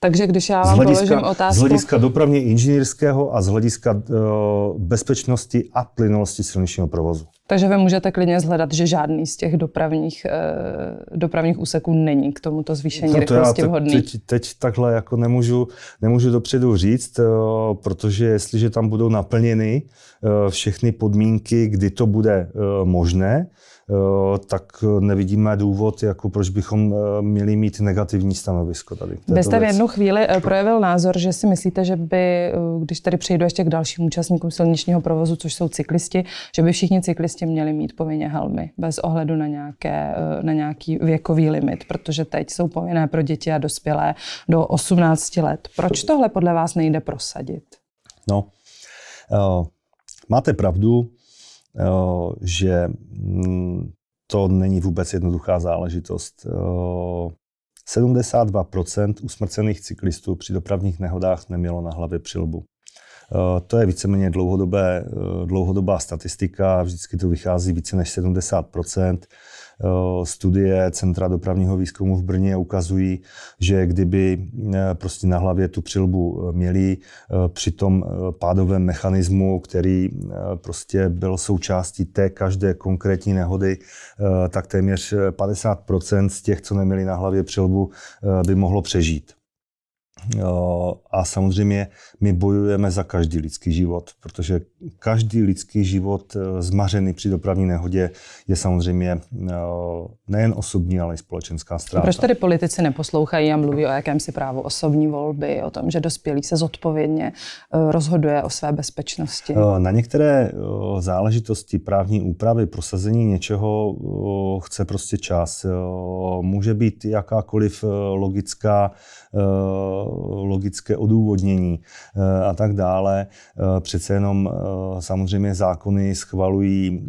Speaker 2: Takže když já vám z hlediska, položím otázku... Z hlediska dopravně inženýrského a z hlediska uh, bezpečnosti a plynulosti silničního provozu.
Speaker 1: Takže vy můžete klidně zhledat, že žádný z těch dopravních, uh, dopravních úseků není k tomuto zvýšení no to rychlosti já vhodný. Teď,
Speaker 2: teď takhle jako nemůžu, nemůžu dopředu říct, uh, protože jestliže tam budou naplněny uh, všechny podmínky, kdy to bude uh, možné, Eh, tak nevidíme důvod, jako proč bychom eh, měli mít negativní stanovisko tady. Vy jste v jednu
Speaker 1: chvíli eh, projevil názor, že si myslíte, že by, když tady přejdu ještě k dalším účastníkům silničního provozu, což jsou cyklisti, že by všichni cyklisti měli mít povinně helmy bez ohledu na, nějaké, na nějaký věkový limit, protože teď jsou povinné pro děti a dospělé do 18 let. Proč tohle podle vás nejde prosadit?
Speaker 2: No, uh, máte pravdu. Eh, že hm, to není vůbec jednoduchá záležitost. 72% eh, usmrcených cyklistů při dopravních nehodách nemělo na hlavě přilbu. Eh, to je víceméně dlouhodobé, dlouhodobá statistika, vždycky to vychází více než 70 Eh, studie Centra dopravního výzkumu v Brně ukazují, že kdyby eh, prostě na hlavě tu přilbu eh, měli při tom pádovém mechanismu, který prostě byl součástí té každé konkrétní nehody, tak téměř 50% z těch, co neměli na hlavě přilbu, by mohlo přežít. A samozřejmě my bojujeme za každý lidský život, protože každý lidský život eh, zmařený při dopravní nehodě je samozřejmě eh, nejen osobní, ale i společenská ztráta. Proč tedy
Speaker 1: politici neposlouchají a mluví o jakémsi právu osobní volby, o tom, že dospělý se zodpovědně eh, rozhoduje o své bezpečnosti?
Speaker 2: Na některé záležitosti právní úpravy, prosazení něčeho chce prostě čas. Může být jakákoliv logická logické odůvodnění eh, a tak dále. Eh, přece jenom eh, samozřejmě zákony schvalují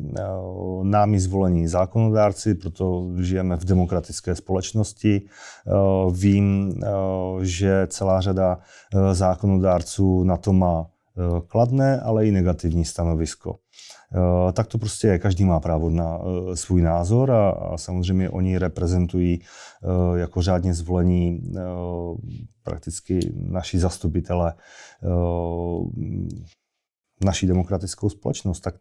Speaker 2: námi zvolení zákonodárci, proto žijeme v demokratické společnosti. Vím, že celá řada zákonodárců na to má kladné, ale i negativní stanovisko. Eh, tak to prostě je. Každý má právo na eh, svůj názor a, a samozřejmě oni reprezentují eh, jako řádně zvolení prakticky naši zastupitele naší demokratickou společnost. Tak,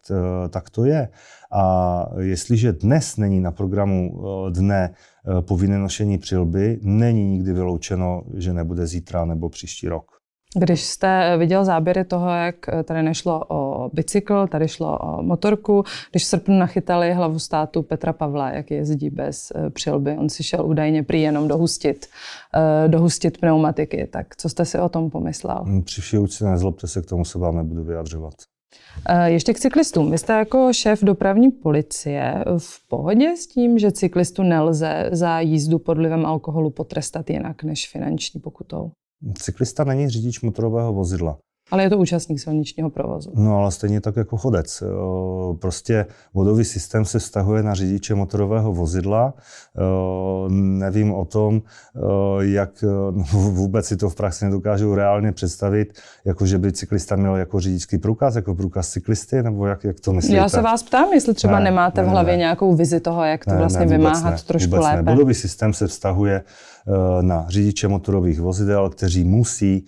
Speaker 2: tak to je. A jestliže dnes není na programu dne povinné nošení přilby, není nikdy vyloučeno, že nebude zítra nebo příští rok.
Speaker 1: Když jste eh, viděl záběry toho, jak eh, tady nešlo o bicykl, tady šlo o motorku, když v srpnu nachytali hlavu státu Petra Pavla, jak jezdí bez eh, přilby, on si šel údajně prý jenom dohustit, dohustit pneumatiky, tak co jste si o tom
Speaker 2: pomyslel? Mm, při vší úci nezlobte se, k tomu se vám nebudu vyjadřovat.
Speaker 1: Ještě k cyklistům. Vy jste jako šéf dopravní policie v pohodě s tím, že cyklistu nelze za jízdu pod vlivem alkoholu potrestat jinak než finanční pokutou?
Speaker 2: Cyklista není řidič motorového vozidla. Ale je to účastník silničního provozu. No ale stejně tak jako chodec. Prostě vodový systém se vztahuje na řidiče motorového vozidla. Nevím o tom, jak no, [laughs] vůbec si to v praxi nedokážu reálně představit, jako že by cyklista měl jako řidičský průkaz, jako průkaz cyklisty, nebo jak, jak to myslíte? Já se vás
Speaker 1: ptám, jestli třeba ne, nemáte ne, v hlavě ne. nějakou vizi toho, jak to ne, vlastně ne, vymáhat ne, trošku lépe. Ne. Vodový
Speaker 2: systém se vztahuje eh, na řidiče motorových vozidel, kteří musí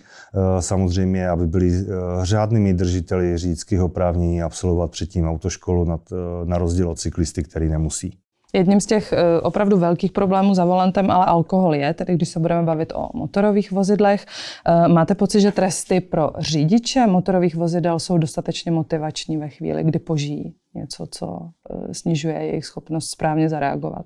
Speaker 2: eh, samozřejmě, aby byli Eh, řádnými držiteli řídického oprávnění absolvovat předtím autoškolu nad, eh, na rozdíl od cyklisty, který nemusí.
Speaker 1: Jedním z těch eh, opravdu velkých problémů za volantem ale alkohol je, tedy když se budeme bavit o motorových vozidlech. Máte pocit, že tresty pro řidiče motorových vozidel jsou dostatečně motivační ve chvíli, kdy požijí něco, co snižuje jejich schopnost správně zareagovat?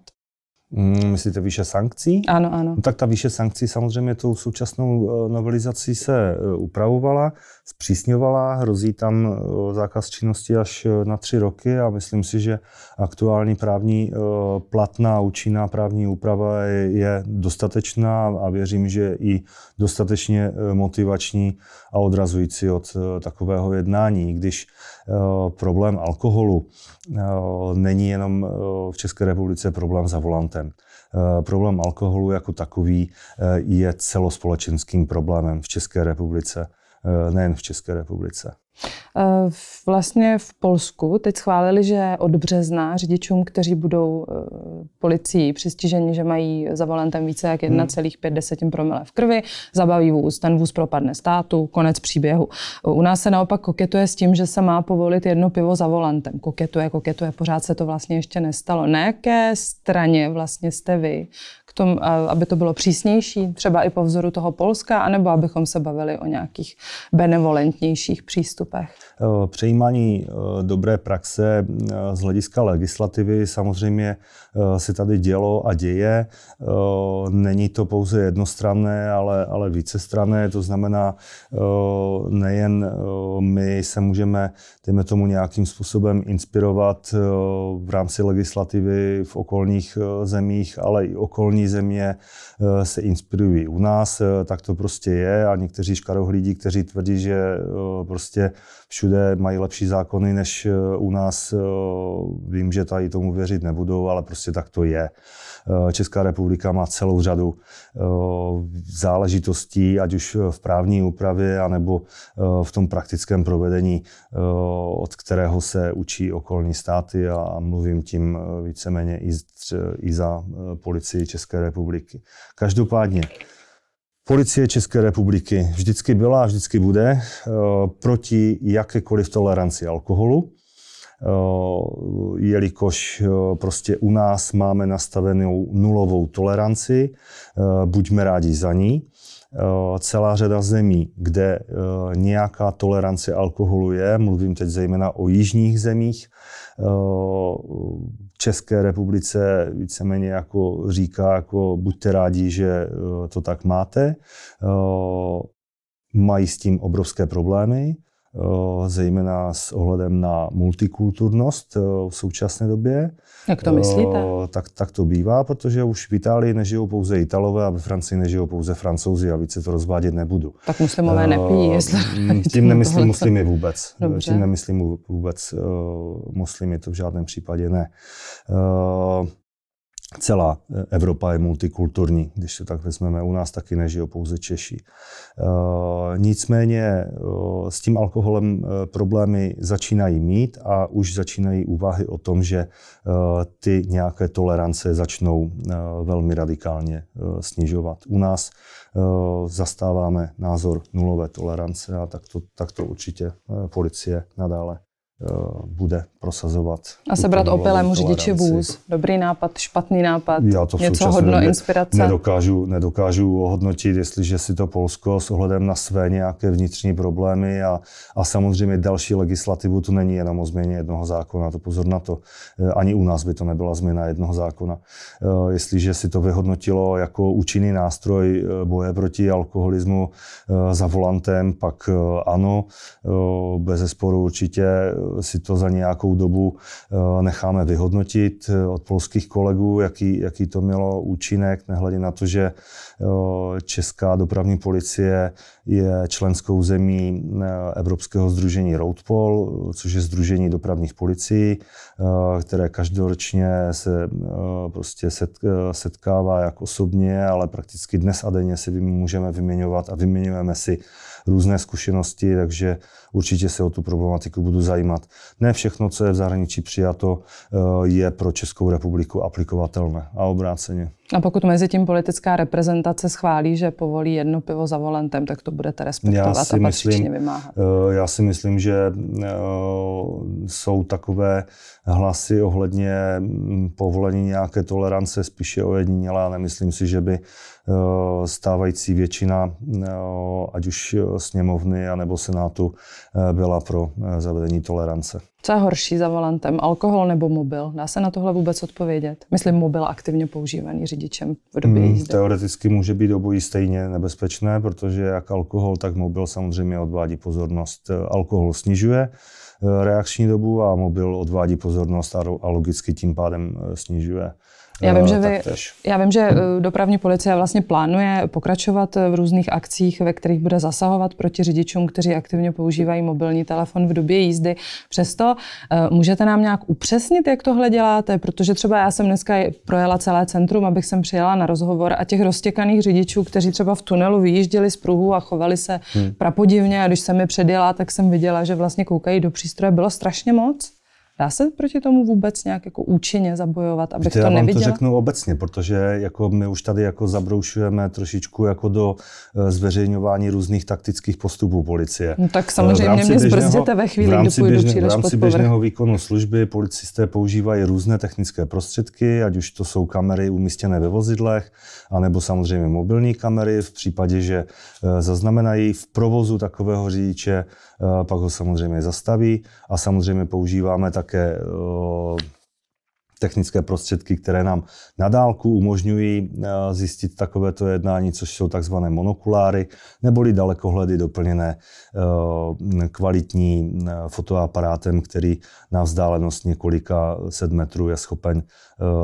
Speaker 2: Mm, myslíte výše sankcí? Ano, ano. No, tak ta výše sankcí samozřejmě tou současnou novelizací se upravovala zpřísňovala. Hrozí tam e, zákaz činnosti až e, na tři roky a myslím si, že aktuální právní e, platná účinná právní úprava je, dostatečná a věřím, že i dostatečně motivační a odrazující od takového jednání, když problém alkoholu není jenom v České republice problém za volantem. Problém alkoholu jako takový je celospolečenským problémem v České republice. Eh, nejen v České republice.
Speaker 1: Eh, vlastně v Polsku teď schválili, že od března řidičům, kteří budou eh, policií přistiženi, že mají za volantem více jak 1,5 hmm. promile v krvi, zabaví vůz, ten vůz propadne státu, konec příběhu. U nás se naopak koketuje s tím, že se má povolit jedno pivo za volantem. Koketuje, koketuje, pořád se to vlastně ještě nestalo. Na jaké straně vlastně jste vy k tom, aby to bylo přísnější, třeba i po vzoru toho Polska, anebo abychom se bavili o nějakých benevolentnějších přístupech? postupech?
Speaker 2: Eh, přejímání eh, dobré praxe eh, z hlediska legislativy samozřejmě se tady dělo a děje. Není to pouze jednostranné, ale, ale vícestranné. To znamená, nejen my se můžeme, dejme tomu, nějakým způsobem inspirovat v rámci legislativy v okolních zemích, ale i okolní země se inspirují u nás. Tak to prostě je a někteří škarohlídí, kteří tvrdí, že prostě všude mají lepší zákony než eh, u nás. Eh, vím, že tady tomu věřit nebudou, ale prostě tak to je. Eh, Česká republika má celou řadu záležitostí, ať už v právní úpravě, anebo v tom praktickém provedení, od kterého se učí okolní státy a mluvím tím víceméně i, za policii České republiky. Každopádně, Policie České republiky vždycky byla a vždycky bude eh, proti jakékoliv toleranci alkoholu, eh, jelikož eh, prostě u nás máme nastavenou nulovou toleranci, buďme rádi za ní. Eh, celá řada zemí, kde eh, nějaká tolerance alkoholu je, mluvím teď zejména o jižních zemích, eh, České republice víceméně jako říká, jako buďte rádi, že to tak máte. Mají s tím obrovské problémy, zejména s ohledem na multikulturnost v současné době. Jak to myslíte? O, tak, tak to bývá, protože už v Itálii nežijou pouze Italové a ve Francii nežijou pouze Francouzi a více to rozvádět nebudu.
Speaker 1: Tak muslimové eh, nepijí, jestli... Mm, tím nemyslím tohle. muslimy
Speaker 2: vůbec. Eh, Dobře. Tím nemyslím vůbec eh, muslimy, to v žádném případě ne celá eh, Evropa je multikulturní, když to tak vezmeme, u nás taky nežijou pouze Češi. Eh, nicméně eh, s tím alkoholem problémy začínají mít a už začínají úvahy o tom, že ty nějaké tolerance začnou velmi radikálně snižovat. U nás zastáváme názor nulové tolerance a tak to, tak to určitě policie nadále Eh, bude prosazovat. A sebrat opilem řidiči vůz.
Speaker 1: Dobrý nápad, špatný nápad, Já to něco hodno ne, inspirace.
Speaker 2: Nedokážu, nedokážu ohodnotit, jestliže si to Polsko s ohledem na své nějaké vnitřní problémy a, a samozřejmě další legislativu, to není jenom o změně jednoho zákona, to pozor na to. Eh, ani u nás by to nebyla změna jednoho zákona. Eh, jestliže si to vyhodnotilo jako účinný nástroj boje proti alkoholismu za volantem, pak ano, bez zesporu určitě si to za nějakou dobu eh, necháme vyhodnotit eh, od polských kolegů, jaký, jaký to mělo účinek, nehledě na to, že eh, Česká dopravní policie je členskou zemí Evropského združení Roadpol, což je združení dopravních policií, které každoročně se prostě setkává jak osobně, ale prakticky dnes a denně si můžeme vyměňovat a vyměňujeme si různé zkušenosti, takže určitě se o tu problematiku budu zajímat. Ne všechno, co je v zahraničí přijato, eh, je pro Českou republiku aplikovatelné a obráceně.
Speaker 1: A pokud mezi tím politická reprezentace schválí, že povolí jedno pivo za volantem, tak to budete respektovat já si a myslím, vymáhat.
Speaker 2: Eh, já si myslím, že eh, jsou takové hlasy ohledně mm, povolení nějaké tolerance spíše ojedinělé a nemyslím si, že by Eh, stávající většina, eh, ať už eh, sněmovny anebo senátu, byla pro zavedení tolerance.
Speaker 1: Co je horší za volantem, alkohol nebo mobil? Dá se na tohle vůbec odpovědět? Myslím mobil aktivně používaný
Speaker 2: řidičem v době hmm, jízdy. Hmm, teoreticky může být obojí stejně nebezpečné, protože jak alkohol, tak mobil samozřejmě odvádí pozornost. Alkohol snižuje reakční dobu a mobil odvádí pozornost a logicky tím pádem snižuje No, já vím, že vy,
Speaker 1: já vím, že dopravní policie vlastně plánuje pokračovat eh, v různých akcích, ve kterých bude zasahovat proti řidičům, kteří aktivně používají mobilní telefon v době jízdy. Přesto eh, můžete nám nějak upřesnit, jak tohle děláte, protože třeba já jsem dneska projela celé centrum, abych sem přijela na rozhovor a těch roztěkaných řidičů, kteří třeba v tunelu vyjížděli z pruhu a chovali se hmm. prapodivně a když jsem je předjela, tak jsem viděla, že vlastně koukají do přístroje, bylo strašně moc. Dá se proti tomu vůbec nějak jako účinně zabojovat, abych Víte, to já vám neviděla? to
Speaker 2: řeknu obecně, protože jako my už tady jako zabroušujeme trošičku jako do eh, zveřejňování různých taktických postupů policie. No tak eh, samozřejmě mě zbrzděte ve chvíli, kdy půjdu běžné, příliš V rámci běžného výkonu služby policisté používají různé technické prostředky, ať už to jsou kamery umístěné ve vozidlech, anebo samozřejmě mobilní kamery v případě, že eh, zaznamenají v provozu takového řidiče Eh, pak ho samozřejmě zastaví a samozřejmě používáme také eh, technické prostředky, které nám na dálku umožňují eh, zjistit takovéto jednání, což jsou tzv. monokuláry, neboli dalekohledy doplněné kvalitní fotoaparátem, který na vzdálenost několika set metrů je schopen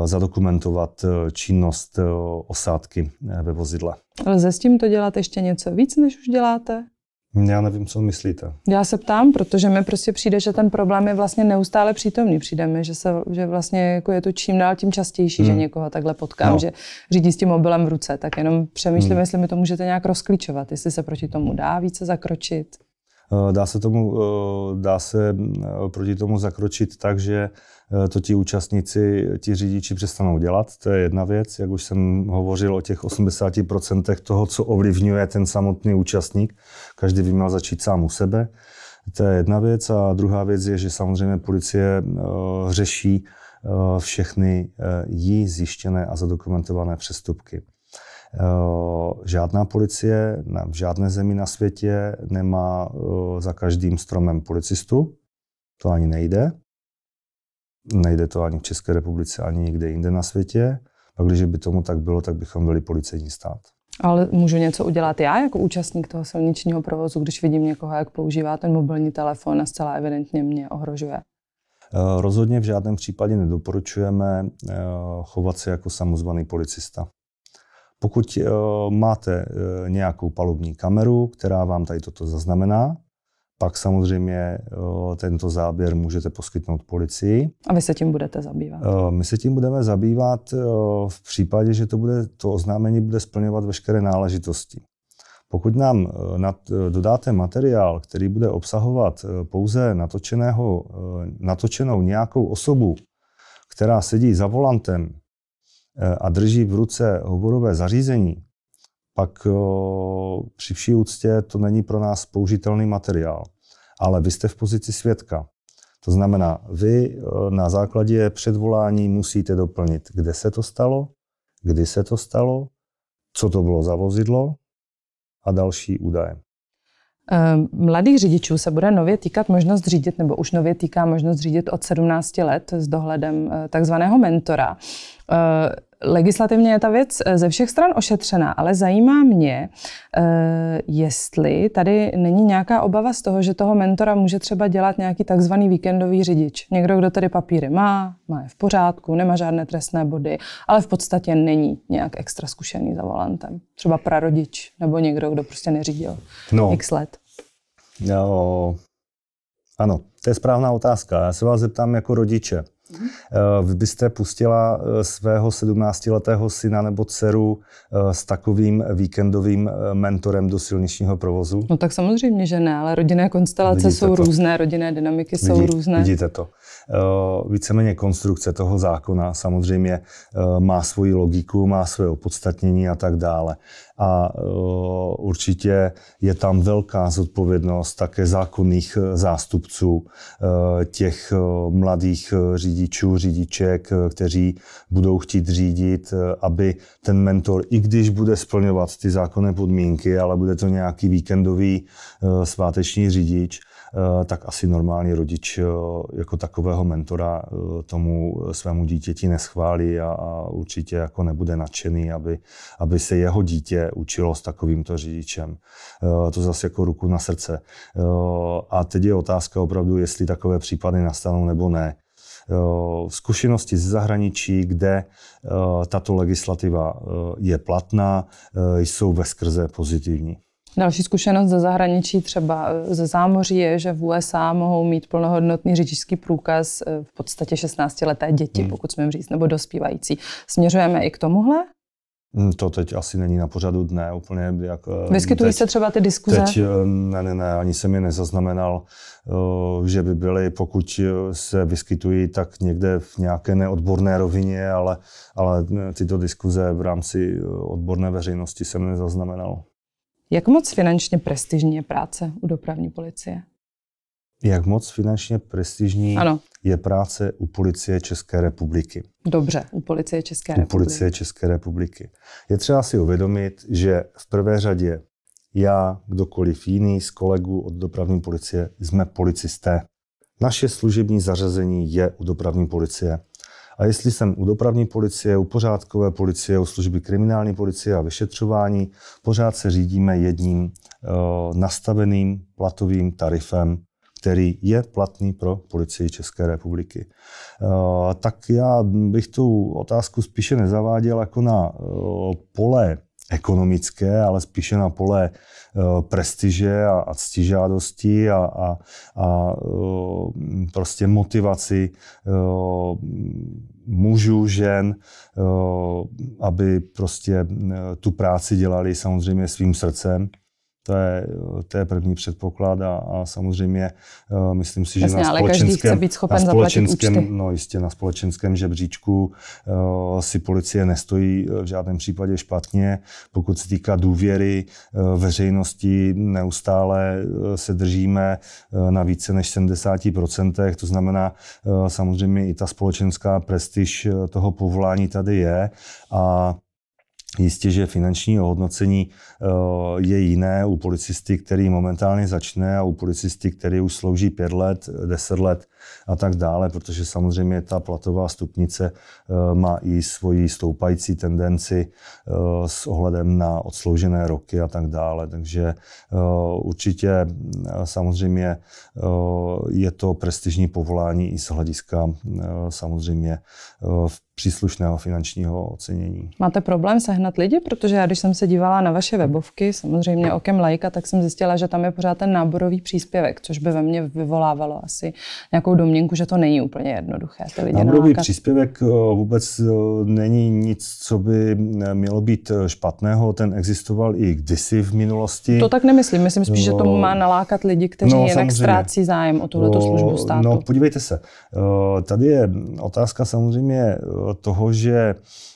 Speaker 2: zadokumentovat činnost osádky ve vozidle.
Speaker 1: Lze s tímto dělat ještě něco víc, než už děláte?
Speaker 2: Já nevím, co myslíte.
Speaker 1: Já se ptám, protože mi prostě přijde, že ten problém je vlastně neustále přítomný. Přijde mi, že, se, že vlastně jako je to čím dál tím častější, hmm. že někoho takhle potkám, no. že řídí s tím mobilem v ruce. Tak jenom přemýšlím, hmm. jestli mi to můžete nějak rozklíčovat, jestli se proti tomu dá více zakročit.
Speaker 2: Eh, dá se, tomu, eh, dá se eh, proti tomu zakročit tak, že Eh, to ti účastníci, ti řidiči přestanou dělat. To je jedna věc, jak už jsem hovořil o těch 80% toho, co ovlivňuje ten samotný účastník. Každý by měl začít sám u sebe. To je jedna věc. A druhá věc je, že samozřejmě policie eh, řeší eh, všechny jí zjištěné a zadokumentované přestupky. Žádná policie v žádné zemi na světě nemá za každým stromem policistu. To ani nejde. Nejde to ani v České republice, ani nikde jinde na světě. A když by tomu tak bylo, tak bychom byli policejní stát.
Speaker 1: Ale můžu něco udělat já jako účastník toho silničního provozu, když vidím někoho, jak používá ten mobilní telefon a zcela evidentně mě ohrožuje?
Speaker 2: Eh, rozhodně v žádném případě nedoporučujeme eh, chovat se jako samozvaný policista. Pokud eh, máte nějakou palubní kameru, která vám tady toto zaznamená, pak samozřejmě tento záběr můžete poskytnout policii.
Speaker 1: A vy se tím budete zabývat?
Speaker 2: My se tím budeme zabývat v případě, že to, bude, to oznámení bude splňovat veškeré náležitosti. Pokud nám dodáte materiál, který bude obsahovat pouze natočeného, natočenou nějakou osobu, která sedí za volantem e, a drží v ruce hovorové zařízení, pak při vší úctě to není pro nás použitelný materiál ale vy jste v pozici svědka. To znamená, vy eh, na základě předvolání musíte doplnit, kde se to stalo, kdy se to stalo, co to bylo za vozidlo a další údaje.
Speaker 1: Eh, mladých řidičů se bude nově týkat možnost řídit, nebo už nově týká možnost řídit od 17 let s dohledem eh, takzvaného mentora. Legislativně je ta věc eh, ze všech stran ošetřena, ale zajímá mě, eh, jestli tady není nějaká obava z toho, že toho mentora může třeba dělat nějaký takzvaný víkendový řidič. Někdo, kdo tady papíry má, má je v pořádku, nemá žádné trestné body, ale v podstatě není nějak extra zkušený za volantem. Třeba prarodič nebo někdo, kdo prostě neřídil no. x let.
Speaker 2: No, ano, to je správná otázka. Já se vás zeptám jako rodiče. Eh, vy byste pustila eh, svého 17-letého syna nebo dceru eh, s takovým víkendovým mentorem do silničního provozu? No tak
Speaker 1: samozřejmě, že ne, ale rodinné konstelace vidíte jsou to. různé, rodinné dynamiky Vidí, jsou různé.
Speaker 2: Vidíte to. Eh, víceméně konstrukce toho zákona samozřejmě eh, má svoji logiku, má svoje opodstatnění a tak dále. A eh, určitě je tam velká zodpovědnost také zákonných zástupců těch mladých řidičů, řidiček, kteří budou chtít řídit, aby ten mentor, i když bude splňovat ty zákonné podmínky, ale bude to nějaký víkendový sváteční řidič, Eh, tak asi normální rodič eh, jako takového mentora eh, tomu svému dítěti neschválí a, a určitě jako nebude nadšený, aby, aby se jeho dítě učilo s takovýmto řidičem. To zase jako ruku na srdce. A teď je otázka opravdu, jestli takové případy nastanou nebo ne zkušenosti ze zahraničí, kde tato legislativa je platná, jsou veskrze pozitivní.
Speaker 1: Další zkušenost ze zahraničí, třeba e, ze zámoří, je, že v USA mohou mít plnohodnotný řidičský průkaz e, v podstatě 16-leté děti, hmm. pokud smím říct, nebo dospívající. Směřujeme i k tomuhle?
Speaker 2: Hmm, to teď asi není na pořadu dne úplně. Jak, e, Vyskytují teď,
Speaker 1: se třeba ty diskuze? Teď
Speaker 2: ne, ne, ne, ani jsem je nezaznamenal, že by byly, pokud se vyskytují, tak někde v nějaké neodborné rovině, ale, ale tyto diskuze v rámci odborné veřejnosti jsem nezaznamenal.
Speaker 1: Jak moc finančně prestižní je práce u dopravní policie?
Speaker 2: Jak moc finančně prestižní ano. je práce u policie České republiky?
Speaker 1: Dobře, u policie České republiky. U policie
Speaker 2: České republiky. Je třeba si uvědomit, že v prvé řadě já, kdokoliv jiný z kolegů od dopravní policie, jsme policisté. Naše služební zařazení je u dopravní policie. A jestli jsem u dopravní policie, u pořádkové policie, u služby kriminální policie a vyšetřování, pořád se řídíme jedním eh, nastaveným platovým tarifem, který je platný pro policii České republiky. Eh, tak já bych tu otázku spíše nezaváděl jako na eh, pole ekonomické, ale spíše na pole prestiže a, a ctižádosti a, a, a prostě motivaci mužů, žen, eh, aby prostě eh, tu práci dělali samozřejmě svým srdcem to je, to je první předpoklad a, a samozřejmě uh, myslím si, že Jasně, na společenském, být na společenském no jistě, na společenském žebříčku uh, si policie nestojí eh, v žádném případě špatně. Pokud se týká důvěry uh, veřejnosti, neustále se držíme uh, na více než 70%, to znamená uh, samozřejmě i ta společenská prestiž toho povolání tady je a Jistě, že finanční ohodnocení eh, je jiné u policisty, který momentálně začne a u policisty, který už slouží pět let, deset let a tak dále, protože samozřejmě ta platová stupnice eh, má i svoji stoupající tendenci eh, s ohledem na odsloužené roky a tak dále. Takže eh, určitě samozřejmě je to prestižní povolání i z hlediska samozřejmě příslušného finančního ocenění.
Speaker 1: Máte problém sehnat lidi? Protože já, když jsem se dívala na vaše webovky, samozřejmě okem lajka, tak jsem zjistila, že tam je pořád ten náborový příspěvek, což by ve mně vyvolávalo asi nějakou takovou domněnku, že to není úplně
Speaker 2: jednoduché. Ty lidi Náborový příspěvek eh, vůbec eh, není nic, co by eh, mělo být špatného. Ten existoval i kdysi v minulosti. To tak
Speaker 1: nemyslím. Myslím spíš, no, že to má nalákat lidi, kteří no, jinak ztrácí zájem o tuhleto službu státu. No
Speaker 2: podívejte se. Tady je otázka samozřejmě toho, že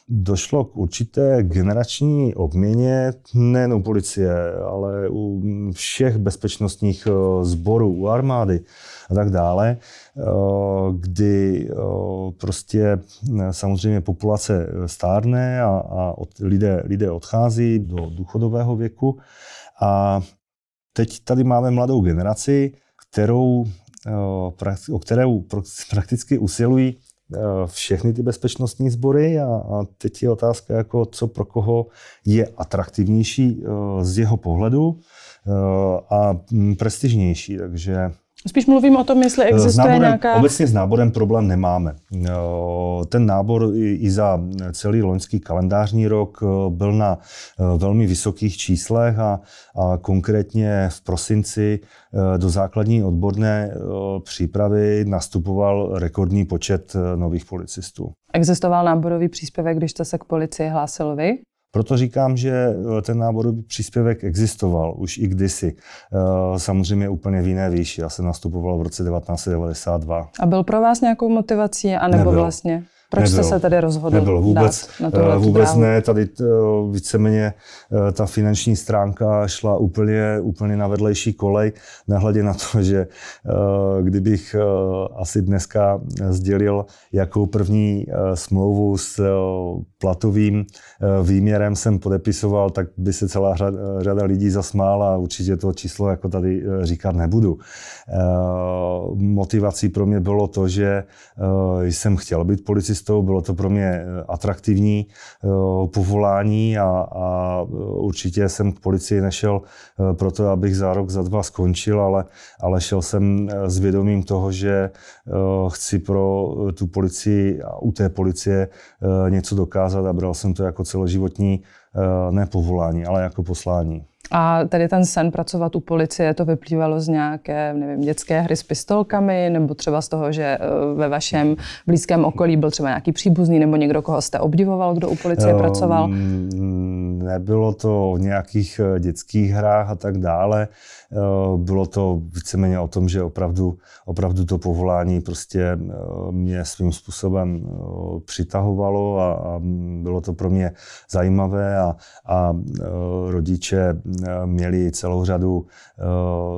Speaker 2: došlo k určité generační obměně nejen u policie, ale u všech bezpečnostních eh, sborů, u armády a tak dále, eh, kdy eh, prostě samozřejmě populace stárne a, a lidé, lidé odchází do důchodového věku a teď tady máme mladou generaci, kterou, o kterou [laughs] prakticky usilují Eh, všechny ty bezpečnostní sbory a, a teď je otázka, jako co pro koho je atraktivnější eh, z jeho pohledu eh, a mm, prestižnější. Takže
Speaker 1: Spíš mluvím o tom, jestli existuje s náborem, nějaká... Obecně
Speaker 2: s náborem problém nemáme. Eh, ten nábor i za celý loňský kalendářní rok eh, byl na eh, velmi vysokých číslech a, a konkrétně v prosinci do základní odborné přípravy nastupoval rekordní počet nových policistů.
Speaker 1: Existoval náborový příspěvek, když jste se k policii hlásil vy?
Speaker 2: Proto říkám, že eh, ten náborový příspěvek existoval už i kdysi. Eh, samozřejmě úplně v jiné výši. Já jsem nastupoval v roce 1992.
Speaker 1: A byl pro vás nějakou motivací, anebo Nebyl. vlastně? Proč nebylo, jste se tedy rozhodl nebylo vůbec, dát na eh, tuhle Vůbec dráhu? ne,
Speaker 2: tady eh, víceméně eh, ta finanční stránka šla úplně, úplně na vedlejší kolej, nehledě na to, [laughs] že kdybych asi dneska sdělil, jakou první smlouvu s platovým výměrem jsem podepisoval, tak by se celá řada lidí zasmála a určitě to číslo jako tady říkat nebudu. Motivací pro mě bylo to, že jsem chtěl být policistou, taxistou, bylo to pro mě eh, atraktivní eh, povolání a, a eh, určitě jsem k policii nešel proto, abych za rok, za dva skončil, ale, ale šel jsem s vědomím toho, že chci pro tu policii a u té policie něco dokázat a bral jsem to jako celoživotní ne povolání, ale jako poslání.
Speaker 1: A tady ten sen pracovat u policie, to vyplývalo z nějaké, nevím, dětské hry s pistolkami, nebo třeba z toho, že eh, ve vašem blízkém okolí byl třeba nějaký příbuzný, nebo někdo, koho jste obdivoval, kdo u policie um, pracoval?
Speaker 2: Mm, nebylo to o nějakých eh, dětských hrách a tak dále. Eh, bylo to víceméně o tom, že opravdu, opravdu to povolání prostě eh, mě svým způsobem eh, přitahovalo a, a bylo to pro mě zajímavé a, a rodiče měli celou řadu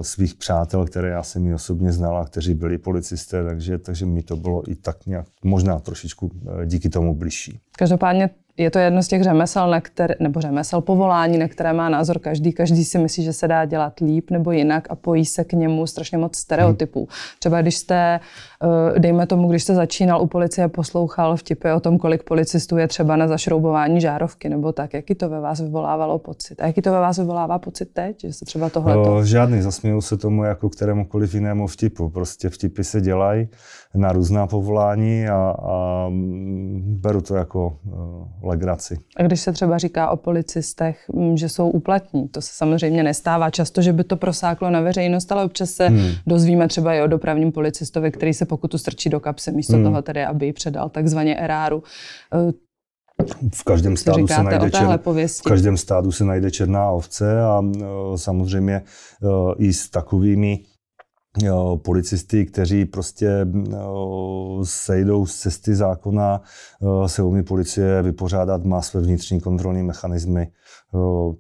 Speaker 2: svých přátel, které já jsem mi osobně znala, kteří byli policisté, takže, takže mi to bylo i tak nějak možná trošičku díky tomu bližší.
Speaker 1: Každopádně je to jedno z těch řemesel, na které, nebo řemesel povolání, na které má názor každý. Každý si myslí, že se dá dělat líp nebo jinak a pojí se k němu strašně moc stereotypů. Hmm. Třeba když jste, eh, dejme tomu, když jste začínal u policie, poslouchal vtipy o tom, kolik policistů je třeba na zašroubování žárovky nebo tak, jaký to ve vás vyvolávalo pocit. A jaký to ve vás vyvolává pocit teď, že se třeba tohle. No,
Speaker 2: žádný, zasmíju se tomu jako kterémukoliv jinému vtipu. Prostě vtipy se dělají na různá povolání a, a mm, beru to jako uh, legraci.
Speaker 1: A když se třeba říká o policistech, mm, že jsou uplatní, to se samozřejmě nestává často, že by to prosáklo na veřejnost, ale občas se hmm. dozvíme třeba i o dopravním policistovi, který se pokutu strčí do kapsy místo hmm. toho tedy, aby ji předal takzvaně eráru. Eh,
Speaker 2: v každém, státu se najde čer... v každém státu se najde černá ovce a uh, samozřejmě uh, i s takovými policisty, kteří prostě sejdou z cesty zákona, se umí policie vypořádat, má své vnitřní kontrolní mechanismy,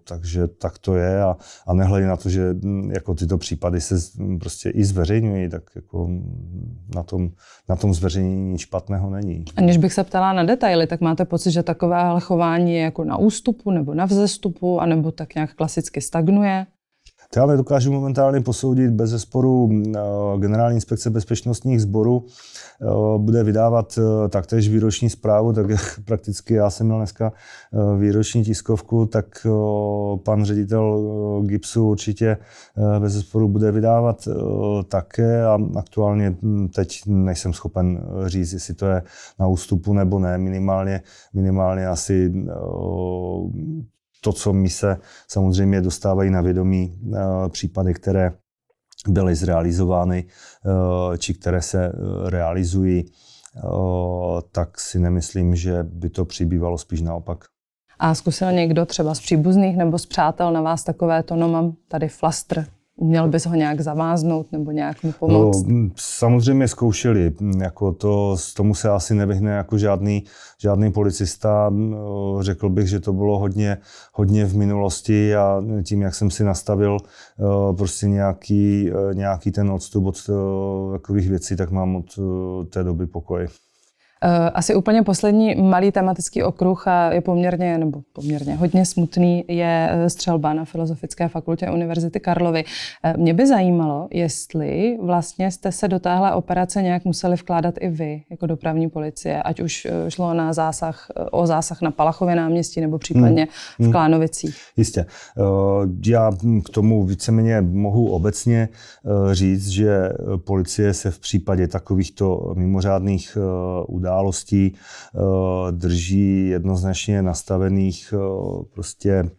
Speaker 2: takže tak to je a, a nehledě na to, že jako tyto případy se prostě i zveřejňují, tak jako na tom, na tom zveřejnění nic špatného není.
Speaker 1: A když bych se ptala na detaily, tak máte pocit, že takové chování je jako na ústupu nebo na vzestupu, anebo tak nějak klasicky stagnuje?
Speaker 2: To já nedokážu momentálně posoudit. Bez zesporu eh, Generální inspekce bezpečnostních sborů eh, bude vydávat eh, taktéž výroční zprávu, tak [laughs] prakticky já jsem měl dneska výroční tiskovku, tak pan ředitel GIPSu určitě bez zesporu bude vydávat také a aktuálně hm, teď nejsem schopen říct, jestli to je na ústupu nebo ne. Minimálně, minimálně asi to, co my se samozřejmě dostávají na vědomí eh, případy, které byly zrealizovány eh, či které se eh, realizují, tak si nemyslím, že by to přibývalo spíš naopak.
Speaker 1: A zkusil někdo třeba z příbuzných nebo z přátel na vás takové to, no mám tady flastr, Měl bys ho nějak zaváznout nebo nějak mu pomoct?
Speaker 2: No, samozřejmě zkoušeli. Jako to, tomu se asi nevyhne jako žádný, žádný policista. Řekl bych, že to bylo hodně, hodně v minulosti a tím, jak jsem si nastavil prostě nějaký, e, nějaký ten odstup od takových věcí, tak mám od té doby pokoj.
Speaker 1: Eh, asi úplně poslední malý tematický okruh a je poměrně, nebo poměrně hodně smutný, je eh, střelba na Filozofické fakultě Univerzity Karlovy. Eh, mě by zajímalo, jestli vlastně jste se do téhle operace nějak museli vkládat i vy, jako dopravní policie, ať už šlo na zásah, o zásah na Palachově náměstí nebo případně hmm.
Speaker 2: v hmm. Klánovicích. Jistě. Já k tomu víceméně mohu obecně říct, že policie se v případě takovýchto mimořádných událostí událostí, eh, drží jednoznačně nastavených eh, prostě eh,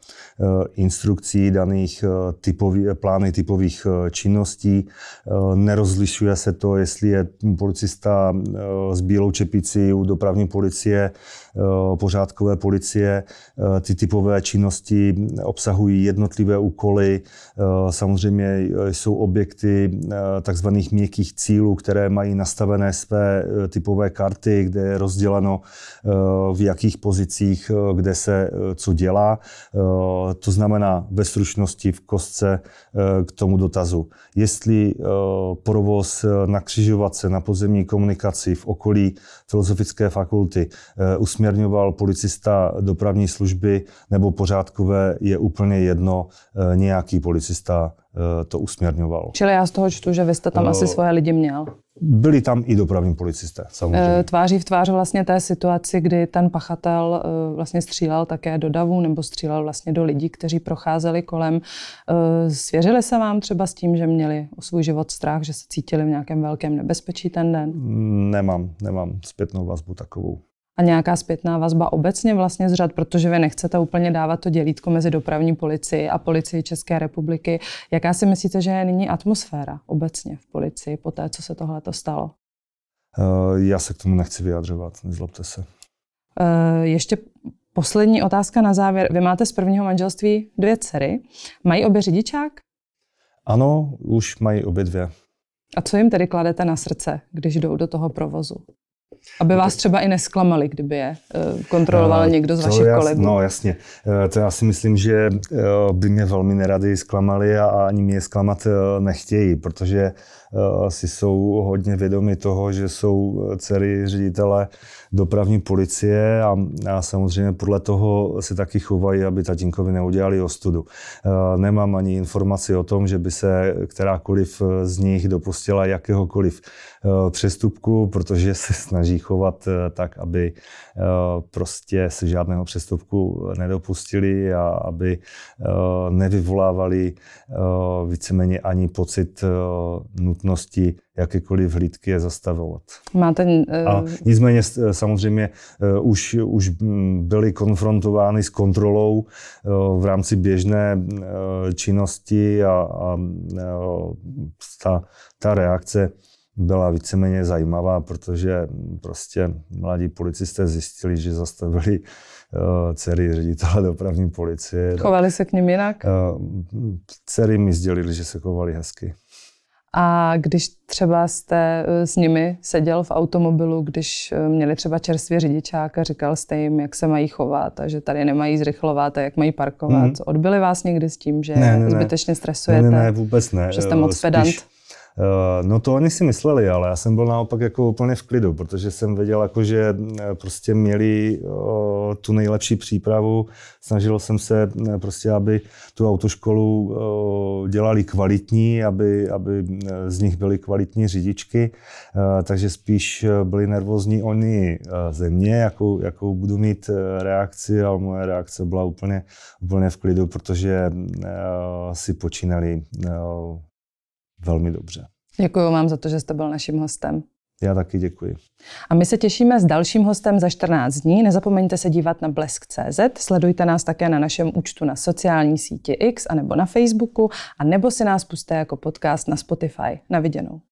Speaker 2: instrukcí daných typový, plány typových činností. Nerozlišuje se to, jestli je policista s bílou čepicí u dopravní policie, pořádkové policie. Ty typové činnosti obsahují jednotlivé úkoly. Samozřejmě jsou objekty takzvaných měkkých cílů, které mají nastavené své typové karty, kde je rozděleno, eh, v jakých pozicích, eh, kde se eh, co dělá. To znamená ve stručnosti v kostce k tomu dotazu. Jestli provoz na křižovatce, na pozemní komunikaci v okolí Filozofické fakulty usměrňoval policista dopravní služby nebo pořádkové, je úplně jedno, nějaký policista to usměrňoval.
Speaker 1: Čili já z toho čtu, že vy jste tam no, asi svoje lidi měl
Speaker 2: byli tam i dopravní policisté, eh, samozřejmě.
Speaker 1: Tváří v tvář vlastně té situaci, kdy ten pachatel eh, vlastně střílel také do davu nebo střílel vlastně do lidí, kteří procházeli kolem. Eh, svěřili se vám třeba s tím, že měli o svůj život strach, že se cítili v nějakém velkém nebezpečí ten den?
Speaker 2: Mm, nemám, nemám zpětnou vazbu takovou
Speaker 1: a nějaká zpětná vazba obecně vlastně z řad, protože vy nechcete úplně dávat to dělítko mezi dopravní policii a policii České republiky. Jaká si myslíte, že je nyní atmosféra obecně v policii po té, co se tohle to stalo?
Speaker 2: Eh, já se k tomu nechci vyjadřovat, nezlobte se.
Speaker 1: Eh, ještě poslední otázka na závěr. Vy máte z prvního manželství dvě dcery. Mají obě řidičák?
Speaker 2: Ano, už mají obě dvě.
Speaker 1: A co jim tedy kladete na srdce, když jdou do toho provozu? Aby vás třeba i nesklamali, kdyby je eh, kontroloval uh, někdo z vašich jas, kolegů? No
Speaker 2: jasně, eh, to já si myslím, že by mě velmi nerady zklamali a ani mě zklamat nechtějí, protože si jsou hodně vědomi toho, že jsou dcery ředitele dopravní policie a, a samozřejmě podle toho se taky chovají, aby tatínkovi neudělali ostudu. Eh, nemám ani informaci o tom, že by se kterákoliv z nich dopustila jakéhokoliv eh, přestupku, protože se snaží chovat eh, tak, aby prostě se žádného přestupku nedopustili a aby nevyvolávali víceméně ani pocit nutnosti nutnosti jakékoliv hlídky je zastavovat.
Speaker 1: Máte... Uh... A eh,
Speaker 2: nicméně eh, samozřejmě eh, už, už byly konfrontovány s kontrolou v rámci běžné činnosti a, a ta, ta reakce byla víceméně zajímavá, protože prostě mladí policisté zjistili, že zastavili dcery ředitele dopravní policie. Chovali
Speaker 1: se k ním jinak?
Speaker 2: dcery mi sdělili, že se chovali hezky.
Speaker 1: A když třeba jste e, s nimi seděl v automobilu, když e, měli třeba čerstvě a říkal jste jim, jak se mají chovat a že tady nemají zrychlovat a jak mají parkovat. Mm. Odbyli vás někdy s tím, že ne, ne, zbytečně stresujete? Ne, ne, ne
Speaker 2: vůbec ne. Že jste e, moc Spíš, pedant? Eh, no to oni si mysleli, ale já jsem byl naopak jako úplně v klidu, protože jsem věděl, jako, že eh, prostě měli eh, tu nejlepší přípravu. Snažil jsem se prostě, aby tu autoškolu dělali kvalitní, aby, aby z nich byly kvalitní řidičky, takže spíš byli nervózní oni ze mě, jakou, jakou budu mít reakci, ale moje reakce byla úplně, úplně v klidu, protože si počínali velmi dobře.
Speaker 1: Děkuji vám za to, že jste byl naším hostem.
Speaker 2: Já taky děkuji. A my
Speaker 1: se těšíme s dalším hostem za 14 dní. Nezapomeňte se dívat na blesk.cz, sledujte nás také na našem účtu na sociální síti X, anebo na Facebooku, a nebo si nás puste jako podcast na Spotify. Na viděnou.